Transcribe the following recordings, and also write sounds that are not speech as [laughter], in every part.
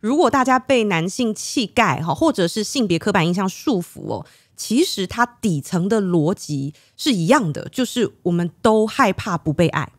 如果大家被男性气概哈，或者是性别刻板印象束缚哦，其实它底层的逻辑是一样的，就是我们都害怕不被爱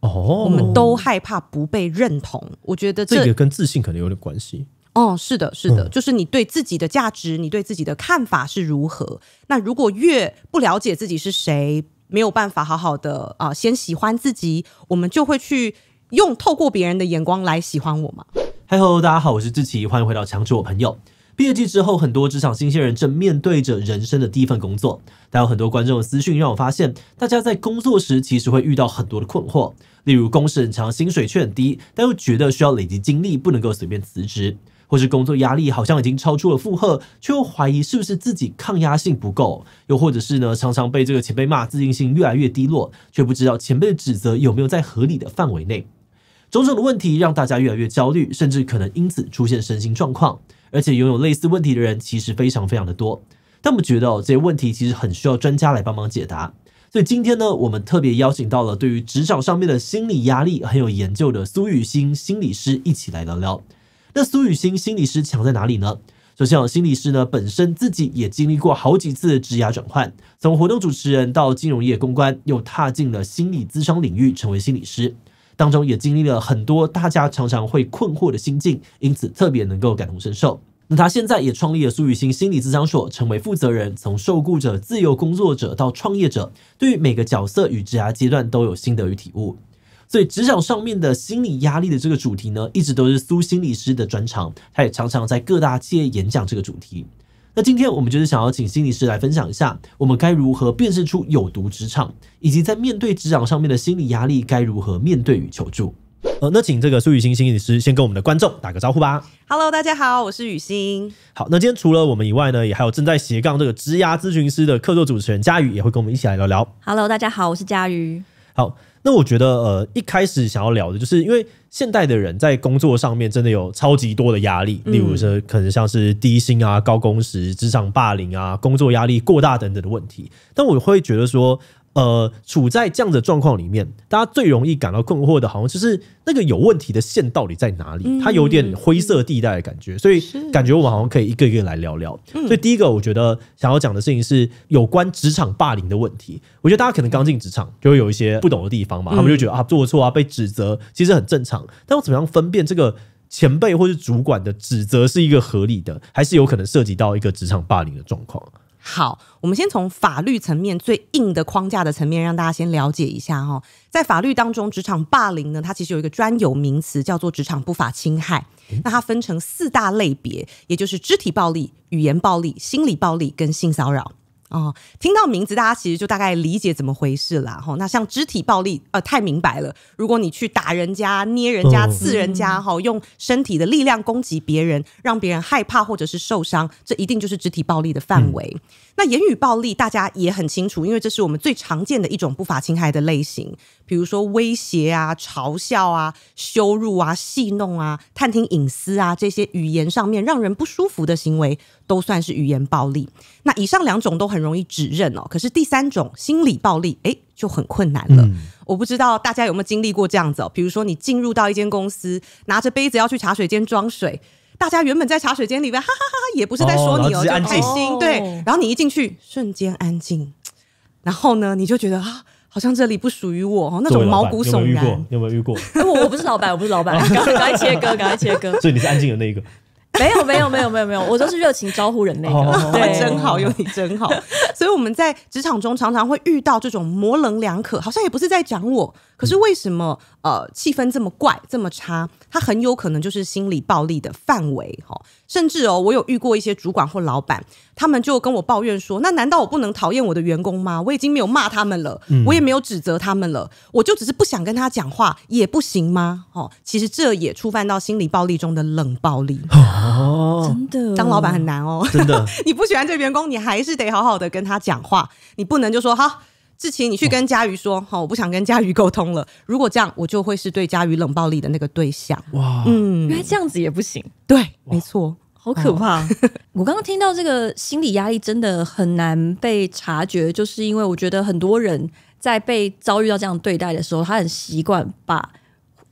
哦，我们都害怕不被认同。我觉得这个跟自信可能有点关系哦。是的，是的，就是你对自己的价值，你对自己的看法是如何。那如果越不了解自己是谁，没有办法好好的啊，先喜欢自己，我们就会去用透过别人的眼光来喜欢我吗？嗨喽，大家好，我是志奇，欢迎回到《强出我朋友》。毕业季之后，很多职场新鲜人正面对着人生的第一份工作。但有很多观众的私讯让我发现，大家在工作时其实会遇到很多的困惑，例如工时很长，薪水却很低，但又觉得需要累积经历，不能够随便辞职；或是工作压力好像已经超出了负荷，却又怀疑是不是自己抗压性不够；又或者是呢，常常被这个前辈骂，自信心越来越低落，却不知道前辈的指责有没有在合理的范围内。种种的问题让大家越来越焦虑，甚至可能因此出现身心状况。而且拥有类似问题的人其实非常非常的多。但我们觉得哦，这些问题其实很需要专家来帮忙解答。所以今天呢，我们特别邀请到了对于职场上面的心理压力很有研究的苏雨欣心理师一起来聊聊。那苏雨欣心理师强在哪里呢？首先啊，心理师呢本身自己也经历过好几次职涯转换，从活动主持人到金融业公关，又踏进了心理咨商领域，成为心理师。当中也经历了很多大家常常会困惑的心境，因此特别能够感同身受。那他现在也创立了苏雨欣心理咨商所，成为负责人。从受雇者、自由工作者到创业者，对于每个角色与职涯阶段都有心得与体悟。所以，职场上面的心理压力的这个主题呢，一直都是苏心理师的专长。他也常常在各大企业演讲这个主题。那今天我们就是想要请心理师来分享一下，我们该如何辨识出有毒职场，以及在面对职场上面的心理压力该如何面对与求助。呃，那请这个苏雨欣心理师先跟我们的观众打个招呼吧。Hello，大家好，我是雨欣。好，那今天除了我们以外呢，也还有正在斜杠这个职涯咨询师的客座主持人佳瑜，也会跟我们一起来聊聊。Hello，大家好，我是佳瑜。好。那我觉得，呃，一开始想要聊的，就是因为现代的人在工作上面真的有超级多的压力，例如说可能像是低薪啊、高工时、职场霸凌啊、工作压力过大等等的问题。但我会觉得说。呃，处在这样的状况里面，大家最容易感到困惑的，好像就是那个有问题的线到底在哪里？它有点灰色地带的感觉，所以感觉我们好像可以一个一个来聊聊。所以第一个，我觉得想要讲的事情是有关职场霸凌的问题。我觉得大家可能刚进职场就会有一些不懂的地方嘛，他们就觉得啊，做错啊被指责，其实很正常。但我怎么样分辨这个前辈或是主管的指责是一个合理的，还是有可能涉及到一个职场霸凌的状况？好，我们先从法律层面最硬的框架的层面，让大家先了解一下哈。在法律当中，职场霸凌呢，它其实有一个专有名词叫做职场不法侵害。那它分成四大类别，也就是肢体暴力、语言暴力、心理暴力跟性骚扰。哦，听到名字，大家其实就大概理解怎么回事啦。哈。那像肢体暴力，呃，太明白了。如果你去打人家、捏人家、刺人家，哈，用身体的力量攻击别人，让别人害怕或者是受伤，这一定就是肢体暴力的范围。那言语暴力大家也很清楚，因为这是我们最常见的一种不法侵害的类型，比如说威胁啊、嘲笑啊、羞辱啊、戏弄啊、探听隐私啊，这些语言上面让人不舒服的行为，都算是语言暴力。那以上两种都很容易指认哦，可是第三种心理暴力，哎，就很困难了。我不知道大家有没有经历过这样子，哦，比如说你进入到一间公司，拿着杯子要去茶水间装水。大家原本在茶水间里面，哈哈哈，也不是在说你哦，就开心。对，然后你一进去，瞬间安静。然后呢，你就觉得啊，好像这里不属于我，哦，那种毛骨悚然。有没有遇过？有没有遇过？我我不是老板，我不是老板。[laughs] 赶快切割，赶快切割。所以你是安静的那一个。没有，没有，没有，没有，没有。我都是热情招呼人那个。对，真好，有你真好。所以我们在职场中常常会遇到这种模棱两可，好像也不是在讲我，可是为什么呃气氛这么怪、这么差？他很有可能就是心理暴力的范围哈。甚至哦，我有遇过一些主管或老板，他们就跟我抱怨说：“那难道我不能讨厌我的员工吗？我已经没有骂他们了，我也没有指责他们了，我就只是不想跟他讲话，也不行吗？”哦，其实这也触犯到心理暴力中的冷暴力哦。真的，当老板很难哦。真的，[laughs] 你不喜欢这员工，你还是得好好的跟。他讲话，你不能就说好。志奇，你去跟佳瑜说好，我不想跟佳瑜沟通了。如果这样，我就会是对佳瑜冷暴力的那个对象。哇，嗯，原来这样子也不行。对，没错，好可怕。[laughs] 我刚刚听到这个心理压力真的很难被察觉，就是因为我觉得很多人在被遭遇到这样对待的时候，他很习惯把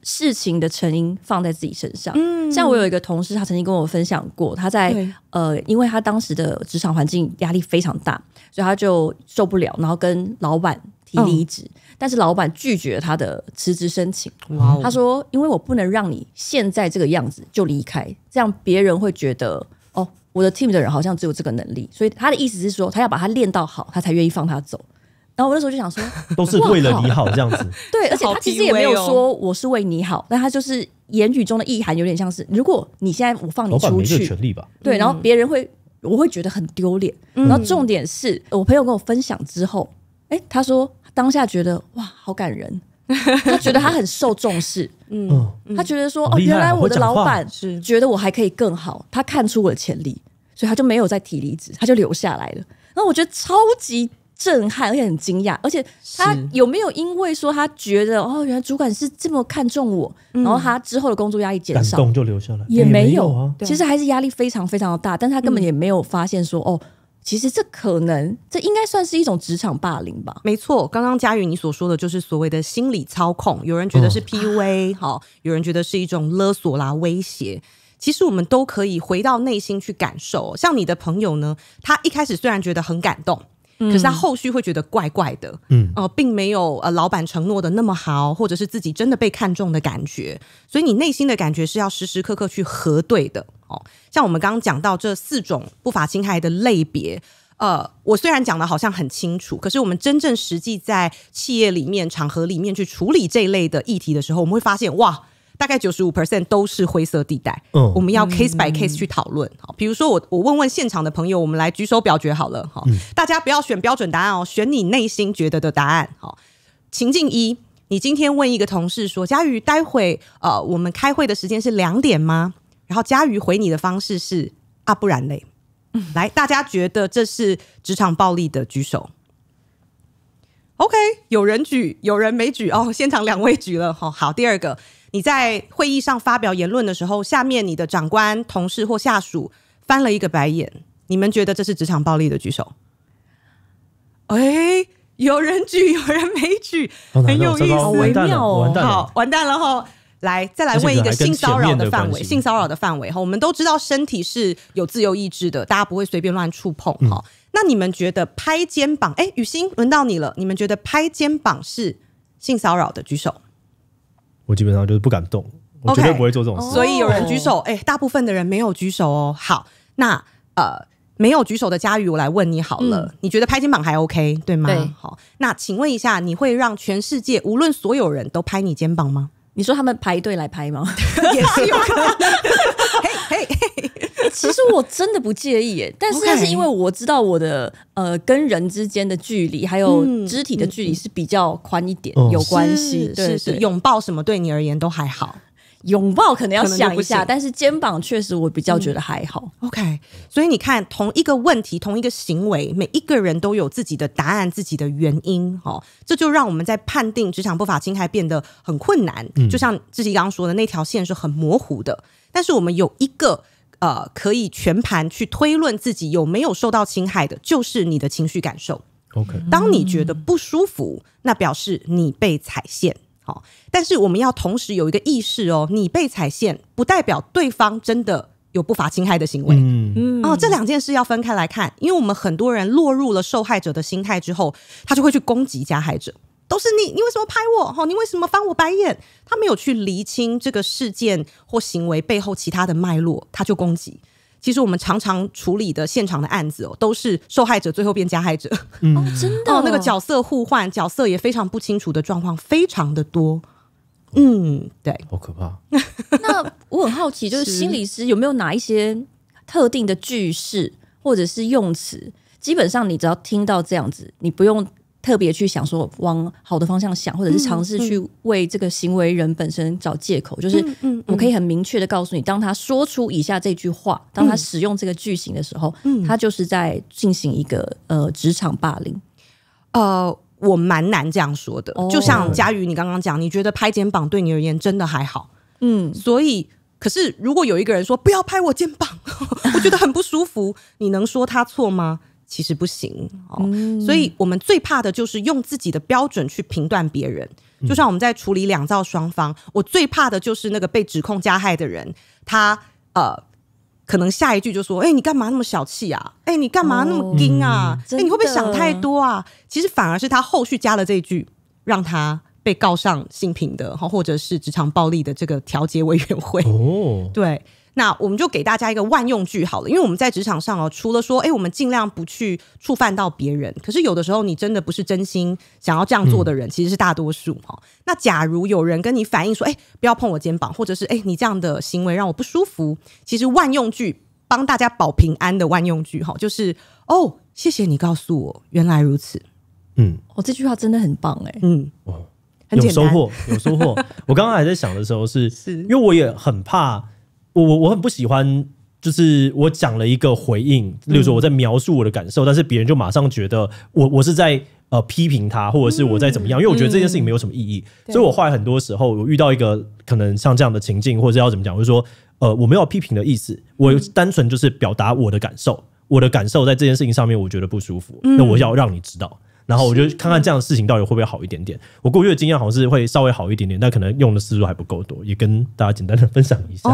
事情的成因放在自己身上。嗯，像我有一个同事，他曾经跟我分享过，他在呃，因为他当时的职场环境压力非常大。所以他就受不了，然后跟老板提离职，但是老板拒绝他的辞职申请。哇哦！他说：“因为我不能让你现在这个样子就离开，这样别人会觉得哦，我的 team 的人好像只有这个能力。”所以他的意思是说，他要把他练到好，他才愿意放他走。[laughs] 然后我那时候就想说，都是为了你好这样子。对，而且他其实也没有说我是为你好，但他就是言语中的意涵有点像是，如果你现在我放你出去，对，然后别人会。我会觉得很丢脸，然后重点是，我朋友跟我分享之后，哎，他说当下觉得哇，好感人，[laughs] 他觉得他很受重视，嗯，他觉得说哦，原来我的老板是觉得我还可以更好，他看出我的潜力，所以他就没有再提离职，他就留下来了。那我觉得超级。震撼，而且很惊讶，而且他有没有因为说他觉得哦，原来主管是这么看重我，然后他之后的工作压力减少就留下来也没有啊。其实还是压力非常非常的大，但他根本也没有发现说哦，其实这可能这应该算是一种职场霸凌吧。没错，刚刚佳宇你所说的，就是所谓的心理操控。有人觉得是 PUA 哈，有人觉得是一种勒索啦威胁。其实我们都可以回到内心去感受。像你的朋友呢，他一开始虽然觉得很感动。可是他后续会觉得怪怪的，嗯，呃，并没有呃老板承诺的那么好，或者是自己真的被看中的感觉，所以你内心的感觉是要时时刻刻去核对的。哦，像我们刚刚讲到这四种不法侵害的类别，呃，我虽然讲的好像很清楚，可是我们真正实际在企业里面、场合里面去处理这类的议题的时候，我们会发现，哇。大概九十五 percent 都是灰色地带，嗯，我们要 case by case 去讨论。好，比如说我我问问现场的朋友，我们来举手表决好了。好，大家不要选标准答案哦，选你内心觉得的答案。好，情境一，你今天问一个同事说：“佳瑜，待会呃，我们开会的时间是两点吗？”然后佳瑜回你的方式是：“啊，不然嘞。”来，大家觉得这是职场暴力的举手。OK，有人举，有人没举哦。现场两位举了哦、好，第二个。你在会议上发表言论的时候，下面你的长官、同事或下属翻了一个白眼，你们觉得这是职场暴力的？举手。哎，有人举，有人没举，很有意思，微妙哦。好，完蛋了哈！来，再来问一个性骚扰的范围，性骚扰的范围哈。我们都知道身体是有自由意志的，大家不会随便乱触碰哈。那你们觉得拍肩膀？哎，雨欣轮到你了。你们觉得拍肩膀是性骚扰的？举手。我基本上就是不敢动，我绝对不会做这种事情。所以有人举手，哎，大部分的人没有举手哦。好，那呃没有举手的佳宇，我来问你好了，你觉得拍肩膀还 OK 对吗？对，好，那请问一下，你会让全世界无论所有人都拍你肩膀吗？你说他们排队来拍吗？[laughs] 也是有可能，嘿嘿嘿嘿。[laughs] 其实我真的不介意，但是是因为我知道我的呃跟人之间的距离，还有肢体的距离是比较宽一点，有关系。是是拥抱什么对你而言都还好，拥抱可能要想一下，但是肩膀确实我比较觉得还好。OK，所以你看同一个问题，同一个行为，每一个人都有自己的答案，自己的原因。哦，这就让我们在判定职场不法侵害变得很困难。就像自己刚刚说的，那条线是很模糊的，但是我们有一个。呃，可以全盘去推论自己有没有受到侵害的，就是你的情绪感受。OK，当你觉得不舒服，那表示你被踩线。好，但是我们要同时有一个意识哦，你被踩线不代表对方真的有不法侵害的行为。嗯嗯，哦，这两件事要分开来看，因为我们很多人落入了受害者的心态之后，他就会去攻击加害者。都是你，你为什么拍我？哈，你为什么翻我白眼？他没有去厘清这个事件或行为背后其他的脉络，他就攻击。其实我们常常处理的现场的案子哦，都是受害者最后变加害者，哦，真的那个角色互换，角色也非常不清楚的状况非常的多。嗯，对，好可怕。[laughs] 那我很好奇，就是心理师有没有哪一些特定的句式或者是用词，基本上你只要听到这样子，你不用。特别去想说往好的方向想，或者是尝试去为这个行为人本身找借口，就是我可以很明确的告诉你，当他说出以下这句话，当他使用这个句型的时候，他就是在进行一个呃职场霸凌。呃，我蛮难这样说的，就像佳瑜你刚刚讲，你觉得拍肩膀对你而言真的还好，嗯，所以可是如果有一个人说不要拍我肩膀，[laughs] 我觉得很不舒服，你能说他错吗？其实不行哦，所以我们最怕的就是用自己的标准去评断别人。就像我们在处理两造双方，我最怕的就是那个被指控加害的人，他呃，可能下一句就说：“哎，你干嘛那么小气啊？哎，你干嘛那么钉啊？哎，你会不会想太多啊？”其实反而是他后续加了这句，让他被告上性平的或者是职场暴力的这个调解委员会哦，对。那我们就给大家一个万用句好了，因为我们在职场上哦，除了说，哎，我们尽量不去触犯到别人，可是有的时候你真的不是真心想要这样做的人，其实是大多数哈。那假如有人跟你反映说，哎，不要碰我肩膀，或者是哎，你这样的行为让我不舒服，其实万用句帮大家保平安的万用句，哈，就是哦，谢谢你告诉我，原来如此。嗯，哦，这句话真的很棒，哎，嗯，哦，有收获，有收获。[laughs] 我刚刚还在想的时候，是因为我也很怕。我我我很不喜欢，就是我讲了一个回应，例如说我在描述我的感受，但是别人就马上觉得我我是在呃批评他，或者是我在怎么样，因为我觉得这件事情没有什么意义，所以我坏很多时候我遇到一个可能像这样的情境，或者要怎么讲，我就说呃我没有批评的意思，我单纯就是表达我的感受，我的感受在这件事情上面我觉得不舒服，那我要让你知道，然后我就看看这样的事情到底会不会好一点点。我过去的经验好像是会稍微好一点点，但可能用的次数还不够多，也跟大家简单的分享一下。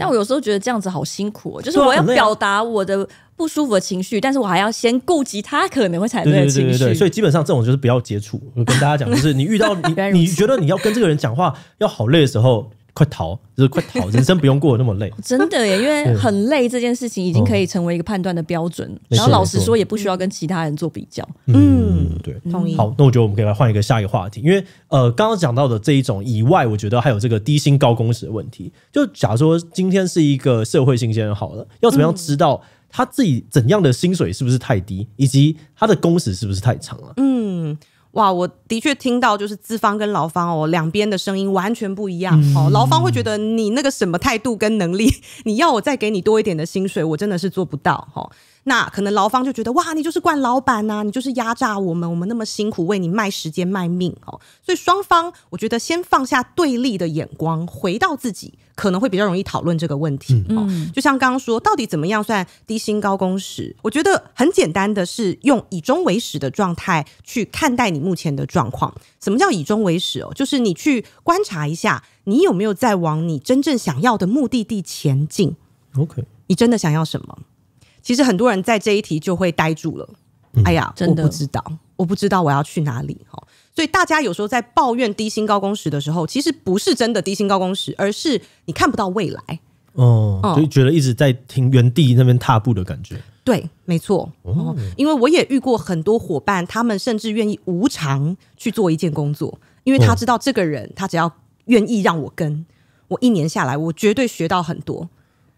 但我有时候觉得这样子好辛苦，哦，就是我要表达我的不舒服的情绪，但是我还要先顾及他可能会产生的情绪，所以基本上这种就是不要接触。我跟大家讲，就是你遇到你 [laughs] 你觉得你要跟这个人讲话要好累的时候。快逃！就是快逃！[laughs] 人生不用过得那么累，真的耶。因为很累这件事情已经可以成为一个判断的标准。然后老实说，也不需要跟其他人做比较。嗯，对，同意。好，那我觉得我们可以来换一个下一个话题，因为呃，刚刚讲到的这一种以外，我觉得还有这个低薪高工时的问题。就假如说今天是一个社会新鲜人，好了，要怎么样知道他自己怎样的薪水是不是太低，以及他的工时是不是太长啊？嗯。哇，我的确听到就是资方跟劳方哦，两边的声音完全不一样。哦，劳方会觉得你那个什么态度跟能力，[laughs] 你要我再给你多一点的薪水，我真的是做不到。哈。那可能劳方就觉得哇，你就是惯老板呐，你就是压榨我们，我们那么辛苦为你卖时间卖命哦。所以双方我觉得先放下对立的眼光，回到自己可能会比较容易讨论这个问题哦。就像刚刚说，到底怎么样算低薪高工时？我觉得很简单的是用以终为始的状态去看待你目前的状况。什么叫以终为始哦？就是你去观察一下，你有没有在往你真正想要的目的地前进？OK，你真的想要什么？其实很多人在这一题就会呆住了。哎呀，真我不知道，我不知道我要去哪里哈。所以大家有时候在抱怨低薪高工时的时候，其实不是真的低薪高工时，而是你看不到未来哦，就觉得一直在停原地那边踏步的感觉。对，没错。哦，因为我也遇过很多伙伴，他们甚至愿意无偿去做一件工作，因为他知道这个人，他只要愿意让我跟我一年下来，我绝对学到很多。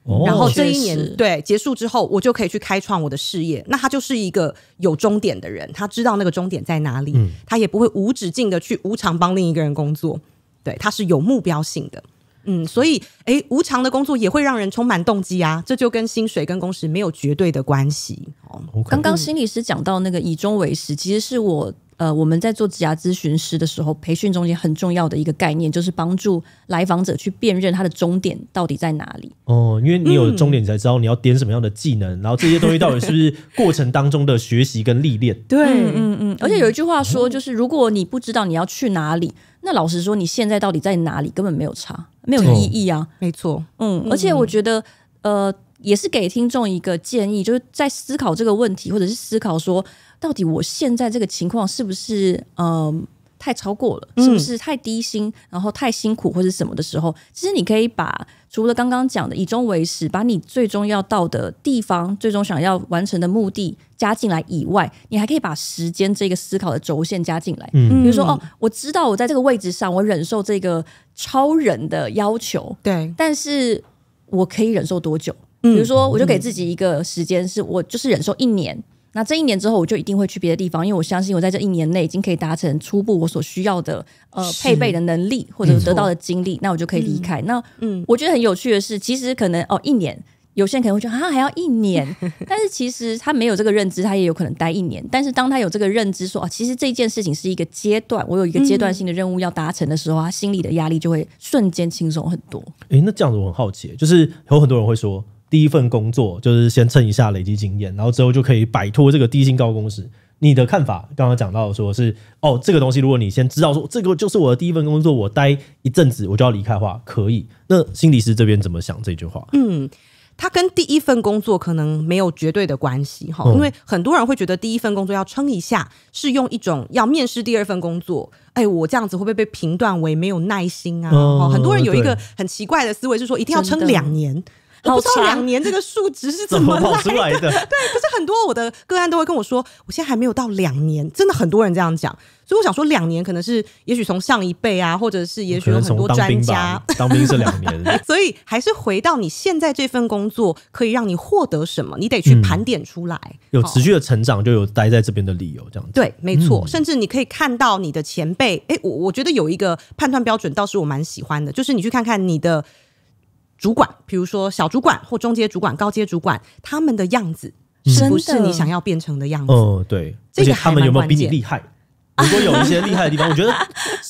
然后这一年对结束之后，我就可以去开创我的事业。那他就是一个有终点的人，他知道那个终点在哪里，他也不会无止境的去无偿帮另一个人工作。对，他是有目标性的。嗯，所以哎，无偿的工作也会让人充满动机啊。这就跟薪水跟工时没有绝对的关系。哦，刚刚心理师讲到那个以终为始，其实是我。呃，我们在做职甲咨询师的时候，培训中间很重要的一个概念，就是帮助来访者去辨认他的终点到底在哪里。哦，因为你有终点，才知道你要点什么样的技能，然后这些东西到底是不是过程当中的学习跟历练。对，嗯嗯。而且有一句话说，就是如果你不知道你要去哪里，那老实说，你现在到底在哪里，根本没有差，没有意义啊。没错，嗯。而且我觉得，呃。也是给听众一个建议，就是在思考这个问题，或者是思考说，到底我现在这个情况是不是呃太超过了，是不是太低薪，然后太辛苦或者什么的时候，其实你可以把除了刚刚讲的以终为始，把你最终要到的地方，最终想要完成的目的加进来以外，你还可以把时间这个思考的轴线加进来。嗯，比如说哦，我知道我在这个位置上，我忍受这个超人的要求，对，但是我可以忍受多久？比如说，我就给自己一个时间，是我就是忍受一年。那这一年之后，我就一定会去别的地方，因为我相信我在这一年内已经可以达成初步我所需要的呃配备的能力或者得到的经历，那我就可以离开。那嗯，我觉得很有趣的是，其实可能哦，一年有些人可能会觉得啊还要一年，[laughs] 但是其实他没有这个认知，他也有可能待一年。但是当他有这个认知，说啊其实这件事情是一个阶段，我有一个阶段性的任务要达成的时候，他心里的压力就会瞬间轻松很多。诶，那这样子我很好奇，就是有很多人会说。第一份工作就是先蹭一下，累积经验，然后之后就可以摆脱这个低薪高工时。你的看法？刚刚讲到说是哦，这个东西如果你先知道说这个就是我的第一份工作，我待一阵子我就要离开的话，可以。那心理师这边怎么想这句话？嗯，他跟第一份工作可能没有绝对的关系哈，因为很多人会觉得第一份工作要撑一下是用一种要面试第二份工作，哎，我这样子会不会被评断为没有耐心啊？哦，很多人有一个很奇怪的思维是说一定要撑两年。我不知道两年这个数值是怎么跑出来的？[laughs] 对，可是很多我的个案都会跟我说，我现在还没有到两年，真的很多人这样讲，所以我想说，两年可能是，也许从上一辈啊，或者是也许有很多专家当兵是两年，[laughs] 所以还是回到你现在这份工作可以让你获得什么，你得去盘点出来，有持续的成长就有待在这边的理由，这样子对，没错，甚至你可以看到你的前辈，哎，我我觉得有一个判断标准倒是我蛮喜欢的，就是你去看看你的。主管，比如说小主管或中阶主管、高阶主管，他们的样子是不是你想要变成的样子？嗯，对。而且他们有没有比你厉害？如果有一些厉害的地方，我觉得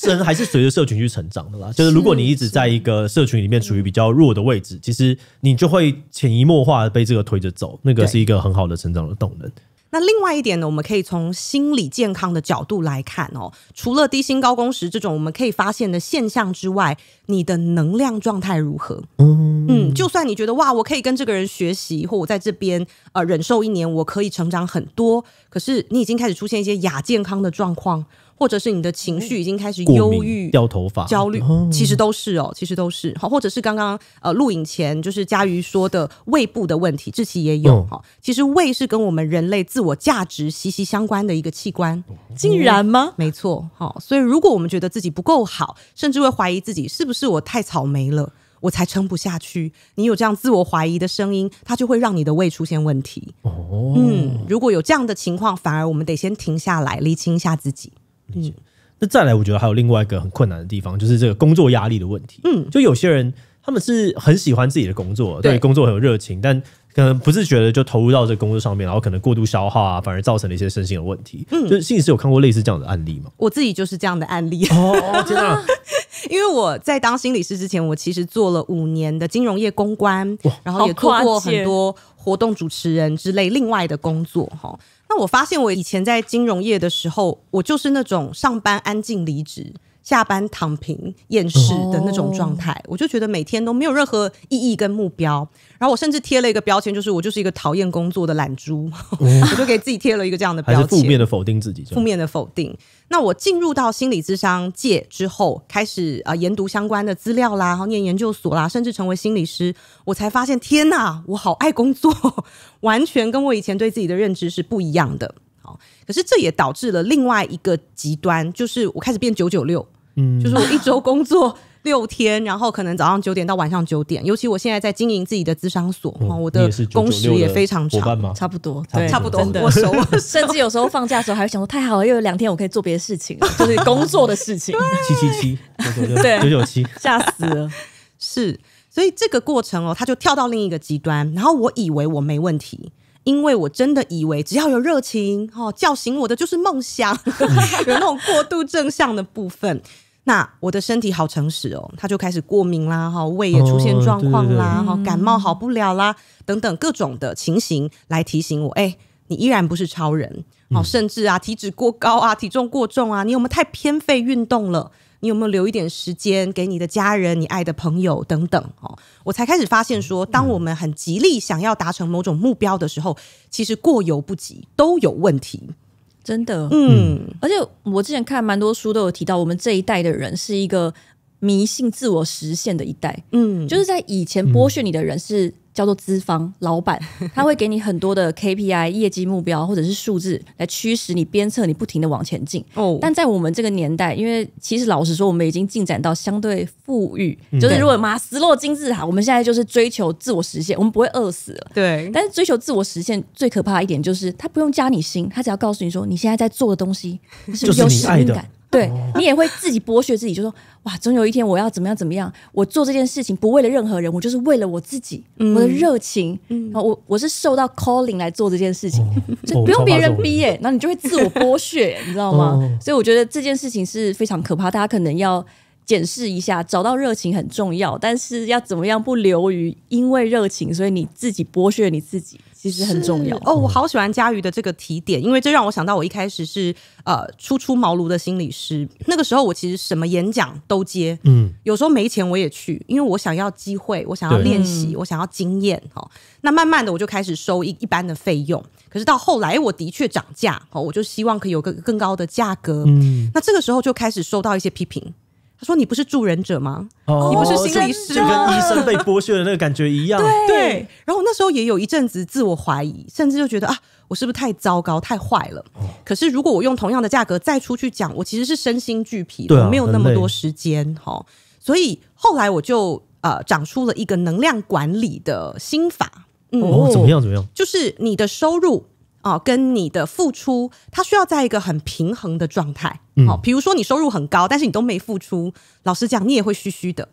人 [laughs] 还是随着社群去成长的啦。就是如果你一直在一个社群里面处于比较弱的位置，其实你就会潜移默化的被这个推着走，那个是一个很好的成长的动能。那另外一点呢？我们可以从心理健康的角度来看哦。除了低薪高工时这种我们可以发现的现象之外，你的能量状态如何？嗯，就算你觉得哇，我可以跟这个人学习，或我在这边呃忍受一年，我可以成长很多。可是你已经开始出现一些亚健康的状况。或者是你的情绪已经开始忧郁、掉头发、焦虑，其实都是哦，其实都是好，或者是刚刚呃录影前就是佳瑜说的胃部的问题，志奇也有哈。其实胃是跟我们人类自我价值息息相关的一个器官，竟然吗？没错，好，所以如果我们觉得自己不够好，甚至会怀疑自己是不是我太草莓了，我才撑不下去。你有这样自我怀疑的声音，它就会让你的胃出现问题。哦，嗯，如果有这样的情况，反而我们得先停下来理清一下自己。那再来，我觉得还有另外一个很困难的地方，就是这个工作压力的问题。嗯，就有些人他们是很喜欢自己的工作，对工作很有热情，但可能不自觉的就投入到这个工作上面，然后可能过度消耗啊，反而造成了一些身心的问题。嗯，就是心理师有看过类似这样的案例吗？我自己就是这样的案例 [laughs] 哦，真的。[laughs] 因为我在当心理师之前，我其实做了五年的金融业公关，然后也做过很多活动主持人之类另外的工作哈。那我发现，我以前在金融业的时候，我就是那种上班安静离职。下班躺平厌世的那种状态，我就觉得每天都没有任何意义跟目标。然后我甚至贴了一个标签，就是我就是一个讨厌工作的懒猪，[laughs] 我就给自己贴了一个这样的标签。负面的否定自己，负面的否定。那我进入到心理智商界之后，开始啊研读相关的资料啦，然后念研究所啦，甚至成为心理师，我才发现天哪，我好爱工作，[laughs] 完全跟我以前对自己的认知是不一样的。好，可是这也导致了另外一个极端，就是我开始变九九六。就是我一周工作六天，然后可能早上九点到晚上九点，尤其我现在在经营自己的资商所，我的工时也非常长，差不多，差不多，真的，[laughs] 甚至有时候放假的时候，还会想说太好了，又有两天我可以做别的事情，[laughs] 就是工作的事情，[laughs] 七七七，对，九九七，吓死了，是，所以这个过程哦，他就跳到另一个极端，然后我以为我没问题，因为我真的以为只要有热情，哦，叫醒我的就是梦想，有那种过度正向的部分。那我的身体好诚实哦，他就开始过敏啦，哈，胃也出现状况啦，哈，感冒好不了啦，等等各种的情形来提醒我，哎，你依然不是超人，哦，甚至啊，体脂过高啊，体重过重啊，你有没有太偏废运动了？你有没有留一点时间给你的家人、你爱的朋友等等？哦，我才开始发现说，当我们很极力想要达成某种目标的时候，其实过犹不及都有问题。真的，嗯，而且我之前看蛮多书都有提到，我们这一代的人是一个迷信自我实现的一代，嗯，就是在以前剥削你的人是。叫做资方老板，他会给你很多的 KPI 业绩目标或者是数字来驱使你鞭策你不停的往前进。哦，但在我们这个年代，因为其实老实说，我们已经进展到相对富裕，就是如果马斯洛金字塔，我们现在就是追求自我实现，我们不会饿死了。对，但是追求自我实现最可怕一点就是他不用加你薪，他只要告诉你说你现在在做的东西是不是有使命感。对你也会自己剥削自己，就说哇，总有一天我要怎么样怎么样，我做这件事情不为了任何人，我就是为了我自己，我的热情，嗯、我我是受到 calling 来做这件事情，[laughs] 就不用别人逼耶，然后你就会自我剥削，[laughs] 你知道吗？所以我觉得这件事情是非常可怕，大家可能要检视一下，找到热情很重要，但是要怎么样不流于因为热情，所以你自己剥削你自己。其实很重要哦，我好喜欢佳瑜的这个提点，因为这让我想到我一开始是呃初出茅庐的心理师，那个时候我其实什么演讲都接，嗯，有时候没钱我也去，因为我想要机会，我想要练习，我想要经验哈。那慢慢的我就开始收一一般的费用，可是到后来我的确涨价哦，我就希望可以有个更高的价格，嗯，那这个时候就开始收到一些批评。说你不是助人者吗？你不是心理师吗？就跟医生被剥削的那个感觉一样。对。然后那时候也有一阵子自我怀疑，甚至就觉得啊，我是不是太糟糕、太坏了？可是如果我用同样的价格再出去讲，我其实是身心俱疲，我没有那么多时间哈。所以后来我就呃长出了一个能量管理的心法。哦，怎么样？怎么样？就是你的收入。啊，跟你的付出，它需要在一个很平衡的状态。哦，比如说你收入很高，但是你都没付出，老实讲，你也会虚虚的，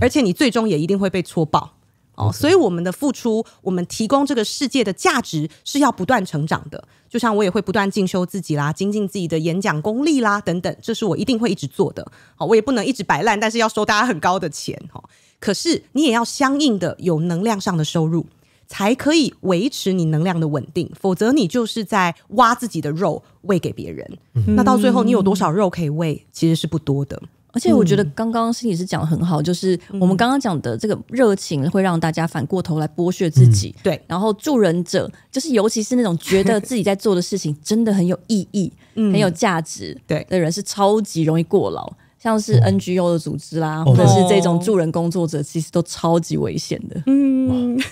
而且你最终也一定会被搓爆。哦，所以我们的付出，我们提供这个世界的价值是要不断成长的。就像我也会不断进修自己啦，精进自己的演讲功力啦，等等，这是我一定会一直做的。好，我也不能一直摆烂，但是要收大家很高的钱。哦，可是你也要相应的有能量上的收入。才可以维持你能量的稳定，否则你就是在挖自己的肉喂给别人。那到最后，你有多少肉可以喂，其实是不多的。而且我觉得刚刚心理师讲的很好，就是我们刚刚讲的这个热情会让大家反过头来剥削自己。对，然后助人者，就是尤其是那种觉得自己在做的事情真的很有意义、很有价值对的人，是超级容易过劳。像是 NGO 的组织啦，或者是这种助人工作者，其实都超级危险的。嗯。[laughs]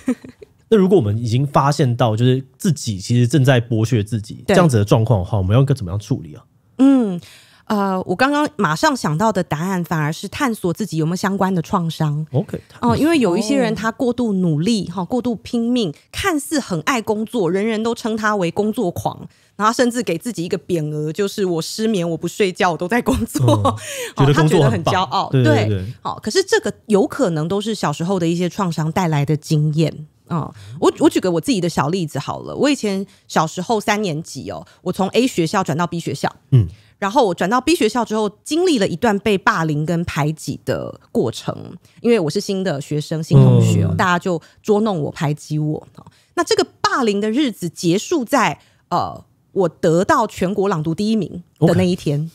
那如果我们已经发现到，就是自己其实正在剥削自己这样子的状况的话，我们要该怎么样处理啊？嗯，呃，我刚刚马上想到的答案反而是探索自己有没有相关的创伤。OK，哦，因为有一些人他过度努力哈，过度拼命，看似很爱工作，人人都称他为工作狂，然后甚至给自己一个匾额，就是我失眠，我不睡觉，我都在工作，[laughs] 觉得工作很骄傲。对对对，好，可是这个有可能都是小时候的一些创伤带来的经验。嗯，我我举个我自己的小例子好了。我以前小时候三年级哦，我从 A 学校转到 B 学校，嗯，然后我转到 B 学校之后，经历了一段被霸凌跟排挤的过程，因为我是新的学生，新同学，大家就捉弄我、排挤我那这个霸凌的日子结束在呃，我得到全国朗读第一名的那一天。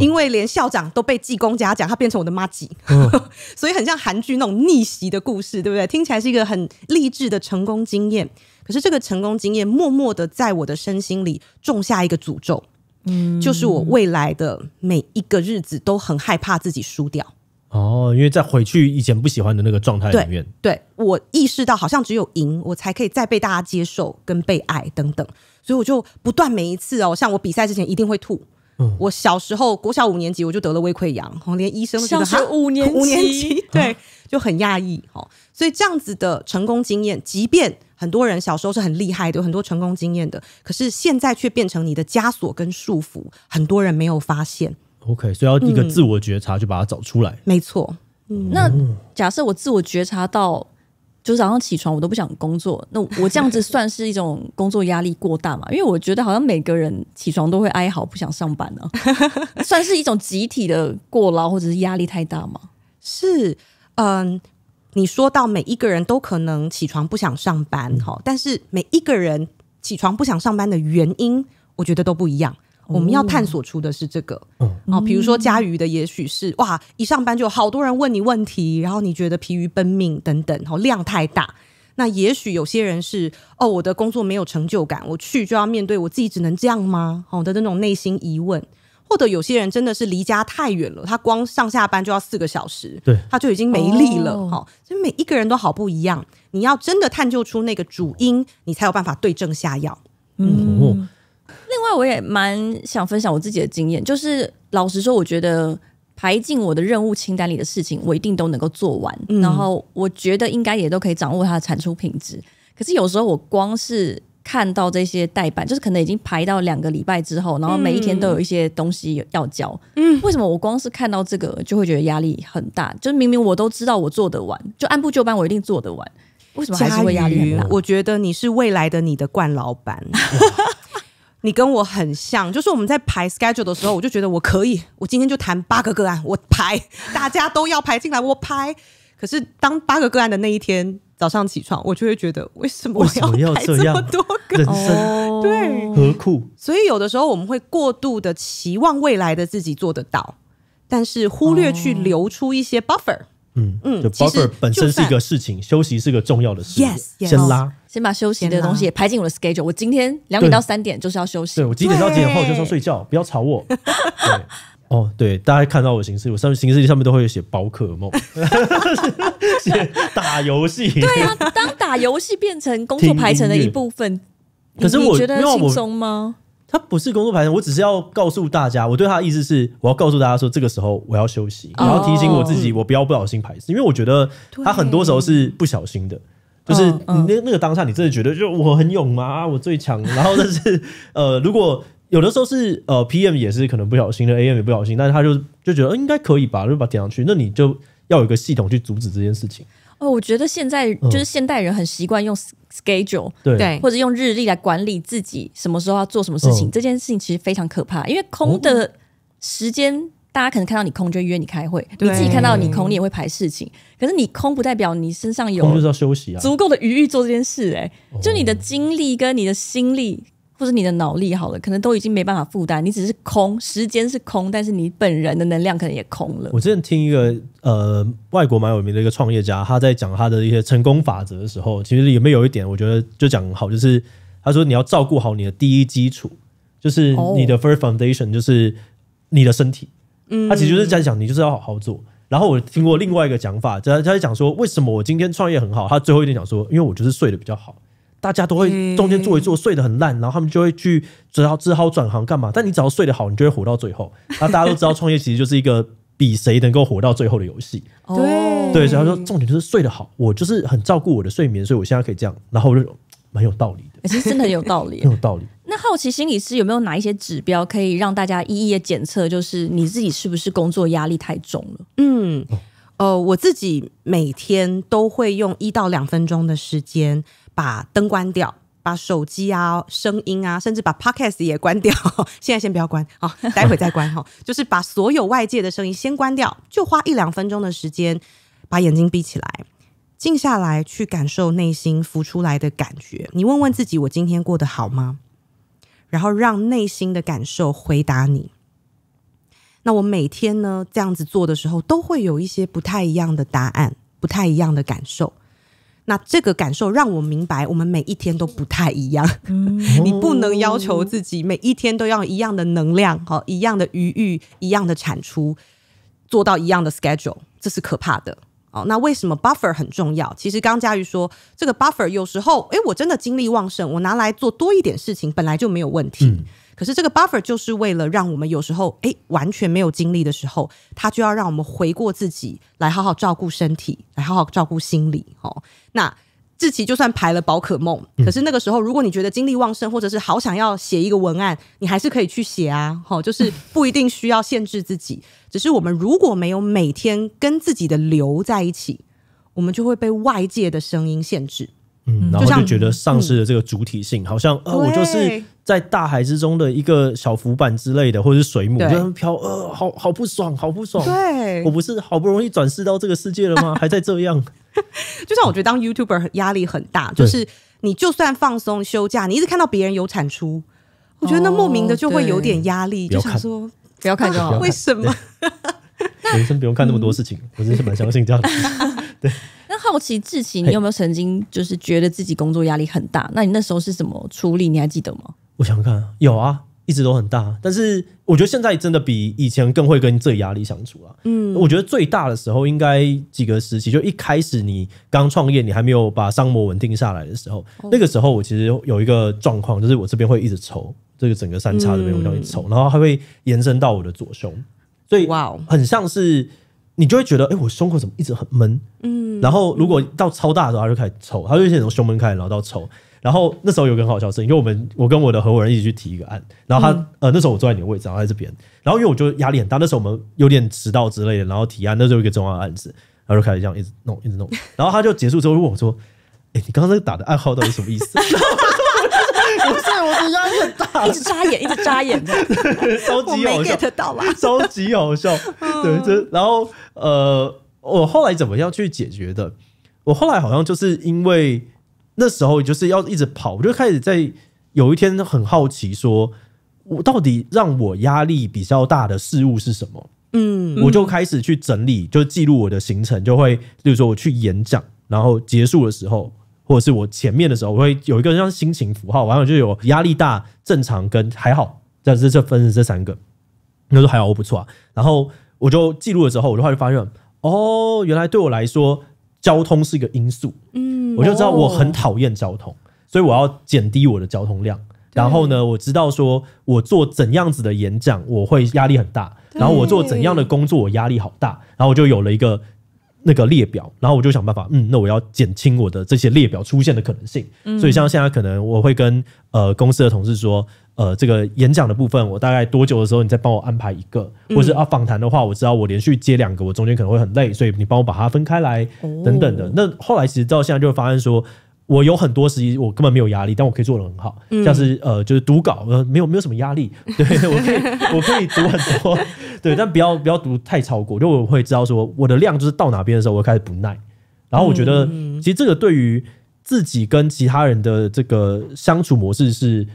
因为连校长都被济公家讲，他变成我的妈吉，[laughs] 所以很像韩剧那种逆袭的故事，对不对？听起来是一个很励志的成功经验。可是这个成功经验默默的在我的身心里种下一个诅咒，嗯，就是我未来的每一个日子都很害怕自己输掉。哦，因为在回去以前不喜欢的那个状态里面，对我意识到好像只有赢，我才可以再被大家接受跟被爱等等，所以我就不断每一次哦，像我比赛之前一定会吐。我小时候国小五年级我就得了胃溃疡，连医生都觉得他五年五年级 [laughs] 对就很讶异哦。所以这样子的成功经验，即便很多人小时候是很厉害，有很多成功经验的，可是现在却变成你的枷锁跟束缚，很多人没有发现。OK，所以要一个自我觉察，就把它找出来。没错，那假设我自我觉察到。就是早上起床，我都不想工作。那我这样子 [laughs] 算是一种工作压力过大嘛？因为我觉得好像每个人起床都会哀嚎不想上班呢，[laughs] 算是一种集体的过劳或者是压力太大吗？是，嗯，你说到每一个人都可能起床不想上班哈，但是每一个人起床不想上班的原因，我觉得都不一样。我们要探索出的是这个，哦，比如说嘉瑜的也许是哇，一上班就好多人问你问题，然后你觉得疲于奔命等等，哈，量太大。那也许有些人是哦，我的工作没有成就感，我去就要面对，我自己只能这样吗？哦的那种内心疑问，或者有些人真的是离家太远了，他光上下班就要四个小时，对，他就已经没力了，哈。所以每一个人都好不一样，你要真的探究出那个主因，你才有办法对症下药。嗯。另外，我也蛮想分享我自己的经验，就是老实说，我觉得排进我的任务清单里的事情，我一定都能够做完。然后，我觉得应该也都可以掌握它的产出品质。可是有时候，我光是看到这些代办，就是可能已经排到两个礼拜之后，然后每一天都有一些东西要交。嗯，为什么我光是看到这个就会觉得压力很大？就是明明我都知道我做得完，就按部就班，我一定做得完。为什么还是会压力很大？我觉得你是未来的你的冠老板。[laughs] 你跟我很像，就是我们在排 schedule 的时候，我就觉得我可以，我今天就谈八个个案，我排，大家都要排进来，我排。可是当八个个案的那一天早上起床，我就会觉得，为什么我要排这么多个？人生对何苦？所以有的时候我们会过度的期望未来的自己做得到，但是忽略去留出一些 buffer。嗯嗯，buffer 本身是一个事情，休息是个重要的事。Yes，先拉。先把休息的东西排进我的 schedule。我今天两点到三点就是要休息。对，我几点到几点后就是要睡觉，不要吵我。[laughs] 哦，对，大家看到我的式，我上面形式上面都会有写宝可梦，[laughs] 写打游戏。对啊，当打游戏变成工作排程的一部分，可是我觉得轻松吗？他不是工作排程，我只是要告诉大家，我对他的意思是，我要告诉大家说，这个时候我要休息，我要提醒我自己，我不要不小心排斥，因为我觉得他很多时候是不小心的。就是那那个当下，你真的觉得就我很勇吗？我最强。然后但是呃，如果有的时候是呃，PM 也是可能不小心的，AM 也不小心，但是他就就觉得应该可以吧，就把点上去。那你就要有一个系统去阻止这件事情。哦，我觉得现在就是现代人很习惯用 schedule 对或者用日历来管理自己什么时候要做什么事情。这件事情其实非常可怕，因为空的时间。大家可能看到你空就约你开会，你自己看到你空，你也会排事情。可是你空不代表你身上有，就是要休息啊，足够的余裕做这件事。哎，就你的精力、跟你的心力或者你的脑力，好了，可能都已经没办法负担。你只是空，时间是空，但是你本人的能量可能也空了。我之前听一个呃外国蛮有名的一个创业家，他在讲他的一些成功法则的时候，其实有没有一点我觉得就讲好，就是他说你要照顾好你的第一基础，就是你的 first foundation，就是你的身体。他其实就是在讲，你就是要好好做。然后我听过另外一个讲法，他他在讲说，为什么我今天创业很好？他最后一点讲说，因为我就是睡得比较好。大家都会中间做一做睡得很烂，然后他们就会去只好只好转行干嘛？但你只要睡得好，你就会活到最后。那大家都知道，创业其实就是一个比谁能够活到最后的游戏。对，对，所以他说重点就是睡得好。我就是很照顾我的睡眠，所以我现在可以这样。然后我就蛮有道理的，其实真的很有道理，[laughs] 很有道理。那好奇心理师有没有哪一些指标可以让大家一一的检测？就是你自己是不是工作压力太重了？嗯，呃，我自己每天都会用一到两分钟的时间把灯关掉，把手机啊、声音啊，甚至把 Podcast 也关掉。[laughs] 现在先不要关，好，[laughs] 待会再关哈。就是把所有外界的声音先关掉，就花一两分钟的时间把眼睛闭起来，静下来去感受内心浮出来的感觉。你问问自己，我今天过得好吗？然后让内心的感受回答你。那我每天呢这样子做的时候，都会有一些不太一样的答案，不太一样的感受。那这个感受让我明白，我们每一天都不太一样。[laughs] 你不能要求自己每一天都要一样的能量，好一样的愉悦，一样的产出，做到一样的 schedule，这是可怕的。那为什么 buffer 很重要？其实刚佳瑜说，这个 buffer 有时候，哎，我真的精力旺盛，我拿来做多一点事情本来就没有问题。可是这个 buffer 就是为了让我们有时候，哎，完全没有精力的时候，他就要让我们回过自己来，好好照顾身体，来好好照顾心理。哦，那。志奇就算排了宝可梦，可是那个时候，如果你觉得精力旺盛，或者是好想要写一个文案，你还是可以去写啊。好，就是不一定需要限制自己，[laughs] 只是我们如果没有每天跟自己的流在一起，我们就会被外界的声音限制。嗯，然后就觉得丧失了这个主体性，好像呃，我就是在大海之中的一个小浮板之类的，或者是水母，这样飘，呃，好好不爽，好不爽。对，我不是好不容易转世到这个世界了吗？[laughs] 还在这样。就像我觉得当 YouTuber 压力很大，就是你就算放松休假，你一直看到别人有产出，我觉得那莫名的就会有点压力，就想说不要看好、个，为什么？[laughs] 人生不用看那么多事情，我真是蛮相信这样的。[laughs] 对。那好奇志奇，你有没有曾经就是觉得自己工作压力很大？那你那时候是怎么处理？你还记得吗？我想看，有啊，一直都很大。但是我觉得现在真的比以前更会跟这压力相处啊。嗯，我觉得最大的时候应该几个时期，就一开始你刚创业，你还没有把商模稳定下来的时候，那个时候我其实有一个状况，就是我这边会一直抽，这个整个三叉这边我让你抽，然后还会延伸到我的左胸，所以哇，很像是。你就会觉得，哎，我胸口怎么一直很闷？嗯，然后如果到超大的时候，他就开始抽，他就先从胸闷开始，然后到抽。然后那时候有个很好笑的事情，因为我们我跟我的合伙人一起去提一个案，然后他呃那时候我坐在你的位置，然后在这边，然后因为我觉得压力很大，那时候我们有点迟到之类的，然后提案那时候有一个重要的案子，然后就开始这样一直弄一直弄，然后他就结束之后问我说，哎，你刚刚打的暗号到底什么意思？[laughs] 不是，我是大，一直眨眼，一直眨眼的，[laughs] 超级好笑，超级好笑。对，然后呃，我后来怎么样去解决的？我后来好像就是因为那时候就是要一直跑，我就开始在有一天很好奇，说我到底让我压力比较大的事物是什么？嗯，我就开始去整理，就记录我的行程，就会，比如说我去演讲，然后结束的时候。或者是我前面的时候，我会有一个像心情符号，完了就有压力大、正常跟还好，这这这分是这三个。那都还好，我不错啊。然后我就记录了之后，我就会发现，哦，原来对我来说，交通是一个因素。嗯，我就知道我很讨厌交通，所以我要减低我的交通量。然后呢，我知道说我做怎样子的演讲，我会压力很大。然后我做怎样的工作，我压力好大。然后我就有了一个。那个列表，然后我就想办法，嗯，那我要减轻我的这些列表出现的可能性。所以像现在可能我会跟呃公司的同事说，呃，这个演讲的部分我大概多久的时候你再帮我安排一个，或是啊访谈的话，我知道我连续接两个，我中间可能会很累，所以你帮我把它分开来等等的。那后来其实到现在就发现说。我有很多时情，我根本没有压力，但我可以做的很好，像是呃，就是读稿，呃，没有没有什么压力，[laughs] 对我可以我可以读很多，对，但不要不要读太超过，因我会知道说我的量就是到哪边的时候，我开始不耐，然后我觉得其实这个对于自己跟其他人的这个相处模式是